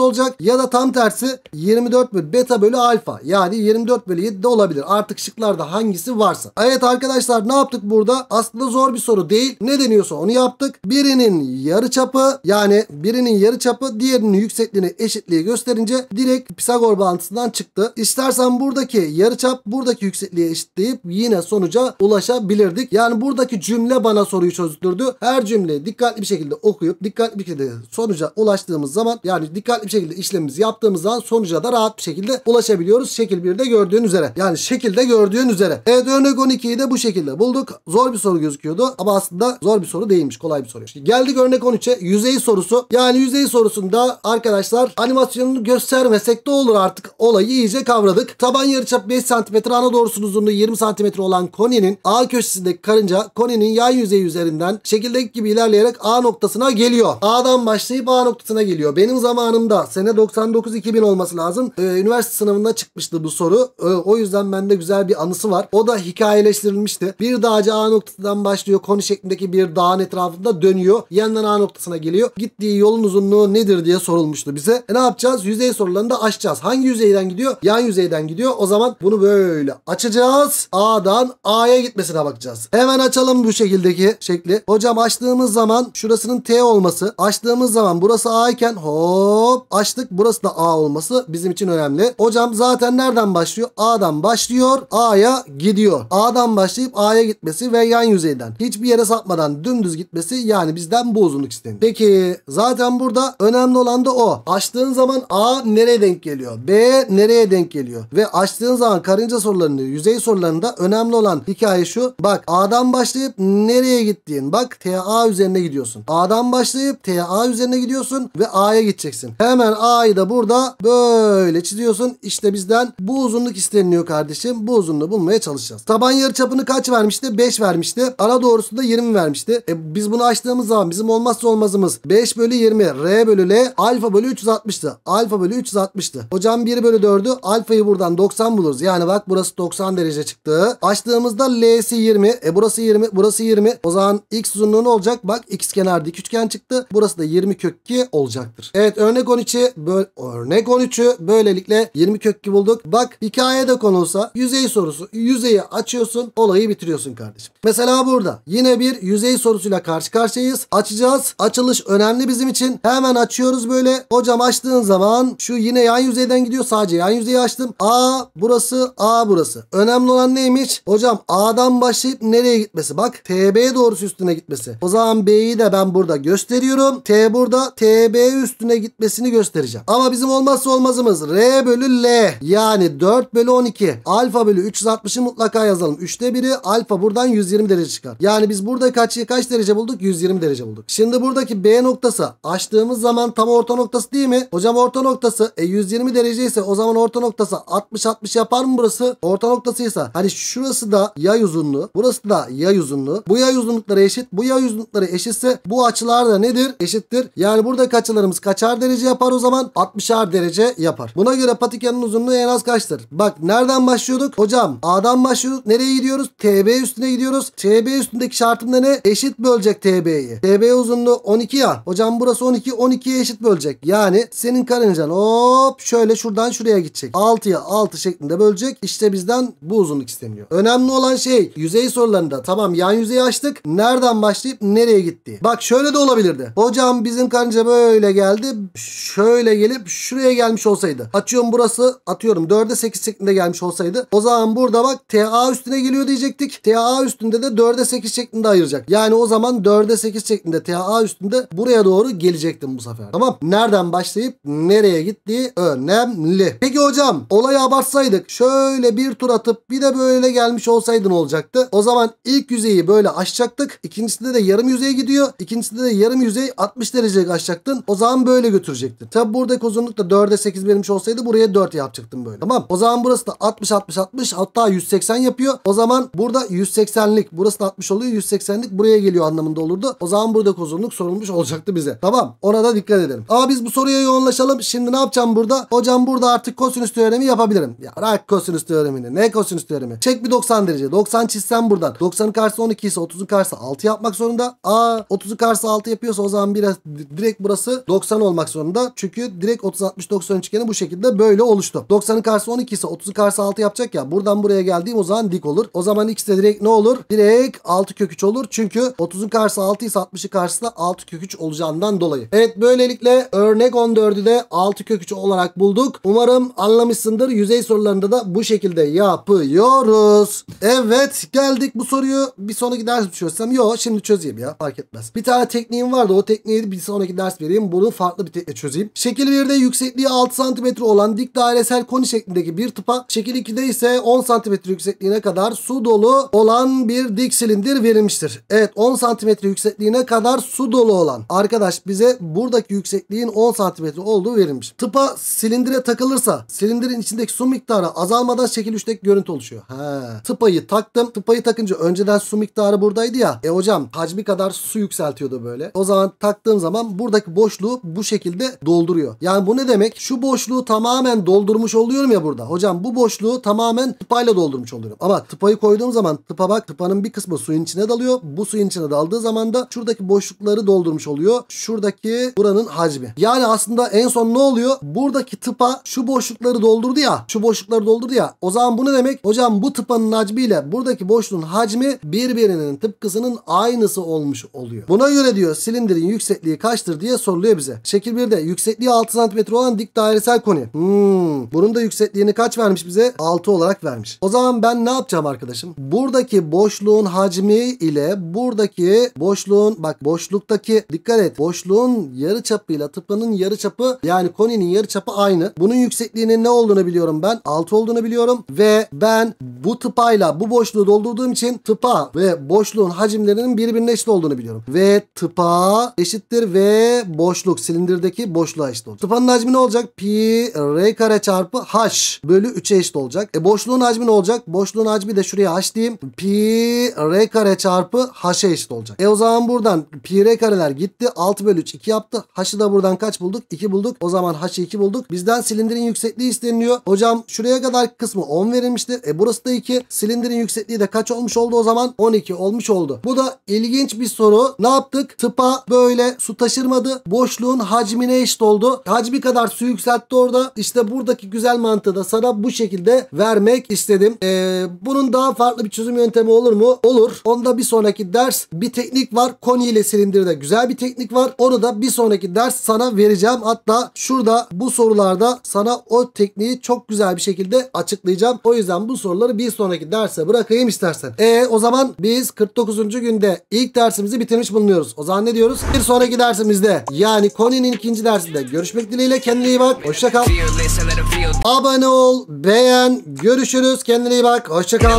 olacak ya da tam tersi 24 bölü beta bölü alfa. Yani 24 bölü 7 de olabilir. Artık şıklarda hangisi varsa. Evet arkadaşlar ne yaptık burada? Aslında zor bir soru değil. Ne deniyorsa onu yaptık. Birinin yarı çapı yani birinin yarı çapı diğerinin yüksekliğini eşitliği gösterince direkt Pisagor bağıntısından çıktı. İstersen buradaki yarı çap buradaki yüksekliğe eşitleyip yine sonuca ulaşabilirdik. Yani buradaki cümle bana soruyu çözdürdü. Her cümleyi dikkatli bir şekilde okuyup dikkatli bir şekilde sonuca ulaştığımız zaman yani dikkatli bir şekilde işlemimizi yaptığımız zaman sonuca da rahat bir şekilde ulaşabiliyoruz. Şekil 1'de gördüğün üzere. Yani şekilde gördüğün üzere. Evet örnek 12'yi de bu şekilde bulduk. Zor bir soru gözüküyordu ama aslında zor bir soru değilmiş. Kolay bir soru. geldik örnek 13'e. Yüzey sorusu. Yani yüzey sorusunda arkadaşlar animasyonunu göstermesek de olur artık. Olayı iyice kavradık. Taban yarıçap 5 cm ana doğrusunun uzunluğu 20 cm cm olan Konya'nın A köşesindeki karınca Konya'nın yan yüzey üzerinden şekildeki gibi ilerleyerek A noktasına geliyor. A'dan başlayıp A noktasına geliyor. Benim zamanımda sene 99-2000 olması lazım. Ee, üniversite sınavında çıkmıştı bu soru. Ee, o yüzden bende güzel bir anısı var. O da hikayeleştirilmişti. Bir dağcı A noktasından başlıyor. Koni şeklindeki bir dağın etrafında dönüyor. Yeniden A noktasına geliyor. Gittiği yolun uzunluğu nedir diye sorulmuştu bize. E ne yapacağız? Yüzey sorularını da açacağız. Hangi yüzeyden gidiyor? Yan yüzeyden gidiyor. O zaman bunu böyle açacağız. A'dan A'ya gitmesine bakacağız. Hemen açalım bu şekildeki şekli. Hocam açtığımız zaman şurasının T olması. Açtığımız zaman burası A iken hop açtık. Burası da A olması bizim için önemli. Hocam zaten nereden başlıyor? A'dan başlıyor. A'ya gidiyor. A'dan başlayıp A'ya gitmesi ve yan yüzeyden. Hiçbir yere sapmadan dümdüz gitmesi yani bizden bu uzunluk isteniyor. Peki zaten burada önemli olan da o. Açtığın zaman A nereye denk geliyor? B nereye denk geliyor? Ve açtığın zaman karınca sorularını, yüzey sorularını burada. Önemli olan hikaye şu. Bak A'dan başlayıp nereye gittiğin. Bak TA üzerine gidiyorsun. A'dan başlayıp TA üzerine gidiyorsun ve A'ya gideceksin. Hemen A'yı da burada böyle çiziyorsun. İşte bizden bu uzunluk isteniliyor kardeşim. Bu uzunluğu bulmaya çalışacağız. Taban yarı çapını kaç vermişti? 5 vermişti. Ara doğrusu da 20 vermişti. E, biz bunu açtığımız zaman bizim olmazsa olmazımız 5 bölü 20 R bölü L alfa bölü 360'tı. Alfa bölü 360'tı. Hocam 1 bölü 4'ü alfayı buradan 90 buluruz. Yani bak burası 90 derece çıktı. 40. Açtığımızda L'si 20. E burası 20. Burası 20. O zaman x uzunluğu ne olacak? Bak x kenar dik üçgen çıktı. Burası da 20 kök 2 olacaktır. Evet örnek 13'ü örnek 13'ü böylelikle 20 kök 2 bulduk. Bak hikaye de konulsa yüzey sorusu. Yüzeyi açıyorsun olayı bitiriyorsun kardeşim. Mesela burada yine bir yüzey sorusuyla karşı karşıyayız. Açacağız. Açılış önemli bizim için. Hemen açıyoruz böyle. Hocam açtığın zaman şu yine yan yüzeyden gidiyor. Sadece yan yüzeyi açtım. A burası A burası. Önemli olan ne neymiş? Hocam A'dan başlayıp nereye gitmesi? Bak TB doğrusu üstüne gitmesi. O zaman B'yi de ben burada gösteriyorum. T burada TB üstüne gitmesini göstereceğim. Ama bizim olmazsa olmazımız R bölü L. Yani 4 bölü 12. Alfa bölü 360'ı mutlaka yazalım. 3'te 1'i alfa buradan 120 derece çıkar. Yani biz burada kaç, kaç derece bulduk? 120 derece bulduk. Şimdi buradaki B noktası açtığımız zaman tam orta noktası değil mi? Hocam orta noktası e, 120 derece ise o zaman orta noktası 60-60 yapar mı burası? Orta noktasıysa hani şurası da yay uzunluğu. Burası da yay uzunluğu. Bu yay uzunlukları eşit. Bu yay uzunlukları eşitse bu açılar da nedir? Eşittir. Yani buradaki açılarımız kaçar derece yapar o zaman? 60'ar derece yapar. Buna göre patikanın uzunluğu en az kaçtır? Bak nereden başlıyorduk? Hocam A'dan başlıyorduk. Nereye gidiyoruz? TB üstüne gidiyoruz. TB üstündeki şartım da ne? Eşit bölecek TB'yi. TB uzunluğu 12 ya. Hocam burası 12. 12'ye eşit bölecek. Yani senin karıncan hop şöyle şuradan şuraya gidecek. 6'ya 6 şeklinde bölecek. İşte bizden bu uzunluk istiyor isteniyor. Önemli olan şey yüzey sorularında tamam yan yüzeyi açtık. Nereden başlayıp nereye gitti? Bak şöyle de olabilirdi. Hocam bizim kanca böyle geldi. Şöyle gelip şuraya gelmiş olsaydı. Açıyorum burası atıyorum 4'e 8 şeklinde gelmiş olsaydı. O zaman burada bak TA üstüne geliyor diyecektik. TA üstünde de 4'e 8 şeklinde ayıracak. Yani o zaman 4'e 8 şeklinde TA üstünde buraya doğru gelecektim bu sefer. Tamam. Nereden başlayıp nereye gittiği önemli. Peki hocam olayı abartsaydık şöyle bir tur atıp bir de böyle öne gelmiş olsaydı ne olacaktı? O zaman ilk yüzeyi böyle açacaktık. İkincisinde de yarım yüzeye gidiyor. İkincisinde de yarım yüzey 60 derecelik açacaktın. O zaman böyle götürecektin. Tabi buradaki uzunluk da 4'e 8 verilmiş olsaydı buraya 4 yapacaktım böyle. Tamam. O zaman burası da 60 60 60 hatta 180 yapıyor. O zaman burada 180'lik burası da 60 oluyor. 180'lik buraya geliyor anlamında olurdu. O zaman buradaki uzunluk sorulmuş olacaktı bize. Tamam. Ona da dikkat edelim. Ama biz bu soruya yoğunlaşalım. Şimdi ne yapacağım burada? Hocam burada artık kosinüs teoremi yapabilirim. Ya bırak kosinüs teoremini. Ne kosinüs teoremi? mi? Çek bir 90 derece. 90 çizsem buradan. 90'ın karşısı 12 ise 30'un karşısı 6 yapmak zorunda. Aa 30'un karşısı 6 yapıyorsa o zaman biraz direkt burası 90 olmak zorunda. Çünkü direkt 30 60 90 üçgeni bu şekilde böyle oluştu. 90'ın karşısı 12 ise 30'un karşısı 6 yapacak ya. Buradan buraya geldiğim o zaman dik olur. O zaman ikisi de direkt ne olur? Direkt 6 kök köküç olur. Çünkü 30'un karşısı 6 ise 60'ın karşısında 6 kök köküç olacağından dolayı. Evet böylelikle örnek 14'ü de 6 kök köküç olarak bulduk. Umarım anlamışsındır. Yüzey sorularında da bu şekilde yapıyor gidiyoruz. Evet geldik bu soruyu bir sonraki ders çözsem. Yok şimdi çözeyim ya fark etmez. Bir tane tekniğim vardı o tekniği bir sonraki ders vereyim. Bunu farklı bir tekniğe çözeyim. Şekil 1'de yüksekliği 6 cm olan dik dairesel koni şeklindeki bir tıpa. Şekil 2'de ise 10 cm yüksekliğine kadar su dolu olan bir dik silindir verilmiştir. Evet 10 cm yüksekliğine kadar su dolu olan. Arkadaş bize buradaki yüksekliğin 10 cm olduğu verilmiş. Tıpa silindire takılırsa silindirin içindeki su miktarı azalmadan şekil 3'teki görüntü oluşuyor. He. Ha. Tıpayı taktım. Tıpayı takınca önceden su miktarı buradaydı ya. E hocam hacmi kadar su yükseltiyordu böyle. O zaman taktığım zaman buradaki boşluğu bu şekilde dolduruyor. Yani bu ne demek? Şu boşluğu tamamen doldurmuş oluyorum ya burada. Hocam bu boşluğu tamamen tıpayla doldurmuş oluyorum. Ama tıpayı koyduğum zaman tıpa bak tıpanın bir kısmı suyun içine dalıyor. Bu suyun içine daldığı zaman da şuradaki boşlukları doldurmuş oluyor. Şuradaki buranın hacmi. Yani aslında en son ne oluyor? Buradaki tıpa şu boşlukları doldurdu ya. Şu boşlukları doldurdu ya. O zaman bu ne demek? Hocam bu bu tıpanın hacmiyle buradaki boşluğun hacmi birbirinin tıpkısının aynısı olmuş oluyor. Buna göre diyor silindirin yüksekliği kaçtır diye soruluyor bize. Şekil 1'de yüksekliği 6 cm olan dik dairesel koni. Hmm, bunun da yüksekliğini kaç vermiş bize? 6 olarak vermiş. O zaman ben ne yapacağım arkadaşım? Buradaki boşluğun hacmi ile buradaki boşluğun bak boşluktaki dikkat et boşluğun yarı çapıyla tıpanın yarı çapı yani koninin yarı çapı aynı. Bunun yüksekliğinin ne olduğunu biliyorum ben. 6 olduğunu biliyorum ve ben bu tıpayla bu boşluğu doldurduğum için tıpa ve boşluğun hacimlerinin birbirine eşit olduğunu biliyorum. Ve tıpa eşittir ve boşluk silindirdeki boşluğa eşit olur. Tıpanın hacmi ne olacak? Pi r kare çarpı h bölü 3'e eşit olacak. E boşluğun hacmi ne olacak? Boşluğun hacmi de şuraya h diyeyim. Pi r kare çarpı h'e eşit olacak. E o zaman buradan pi r kareler gitti. 6 bölü 3 2 yaptı. H'ı da buradan kaç bulduk? 2 bulduk. O zaman h'ı 2 bulduk. Bizden silindirin yüksekliği isteniliyor. Hocam şuraya kadar kısmı 10 verilmişti. E burası çıktı 2. Silindirin yüksekliği de kaç olmuş oldu o zaman? 12 olmuş oldu. Bu da ilginç bir soru. Ne yaptık? Tıpa böyle su taşırmadı. Boşluğun hacmine eşit oldu. Hacmi kadar su yükseltti orada. İşte buradaki güzel mantığı da sana bu şekilde vermek istedim. Ee, bunun daha farklı bir çözüm yöntemi olur mu? Olur. Onda bir sonraki ders bir teknik var. Koni ile silindirde güzel bir teknik var. Onu da bir sonraki ders sana vereceğim. Hatta şurada bu sorularda sana o tekniği çok güzel bir şekilde açıklayacağım. O yüzden bu soruları bir sonraki derse bırakayım istersen. E o zaman biz 49. günde ilk dersimizi bitirmiş bulunuyoruz. O zaman ne diyoruz? Bir sonraki dersimizde yani Koni'nin ikinci dersinde görüşmek dileğiyle kendine iyi bak. Hoşça kal. Abone ol, beğen, görüşürüz. Kendine iyi bak. Hoşça kal.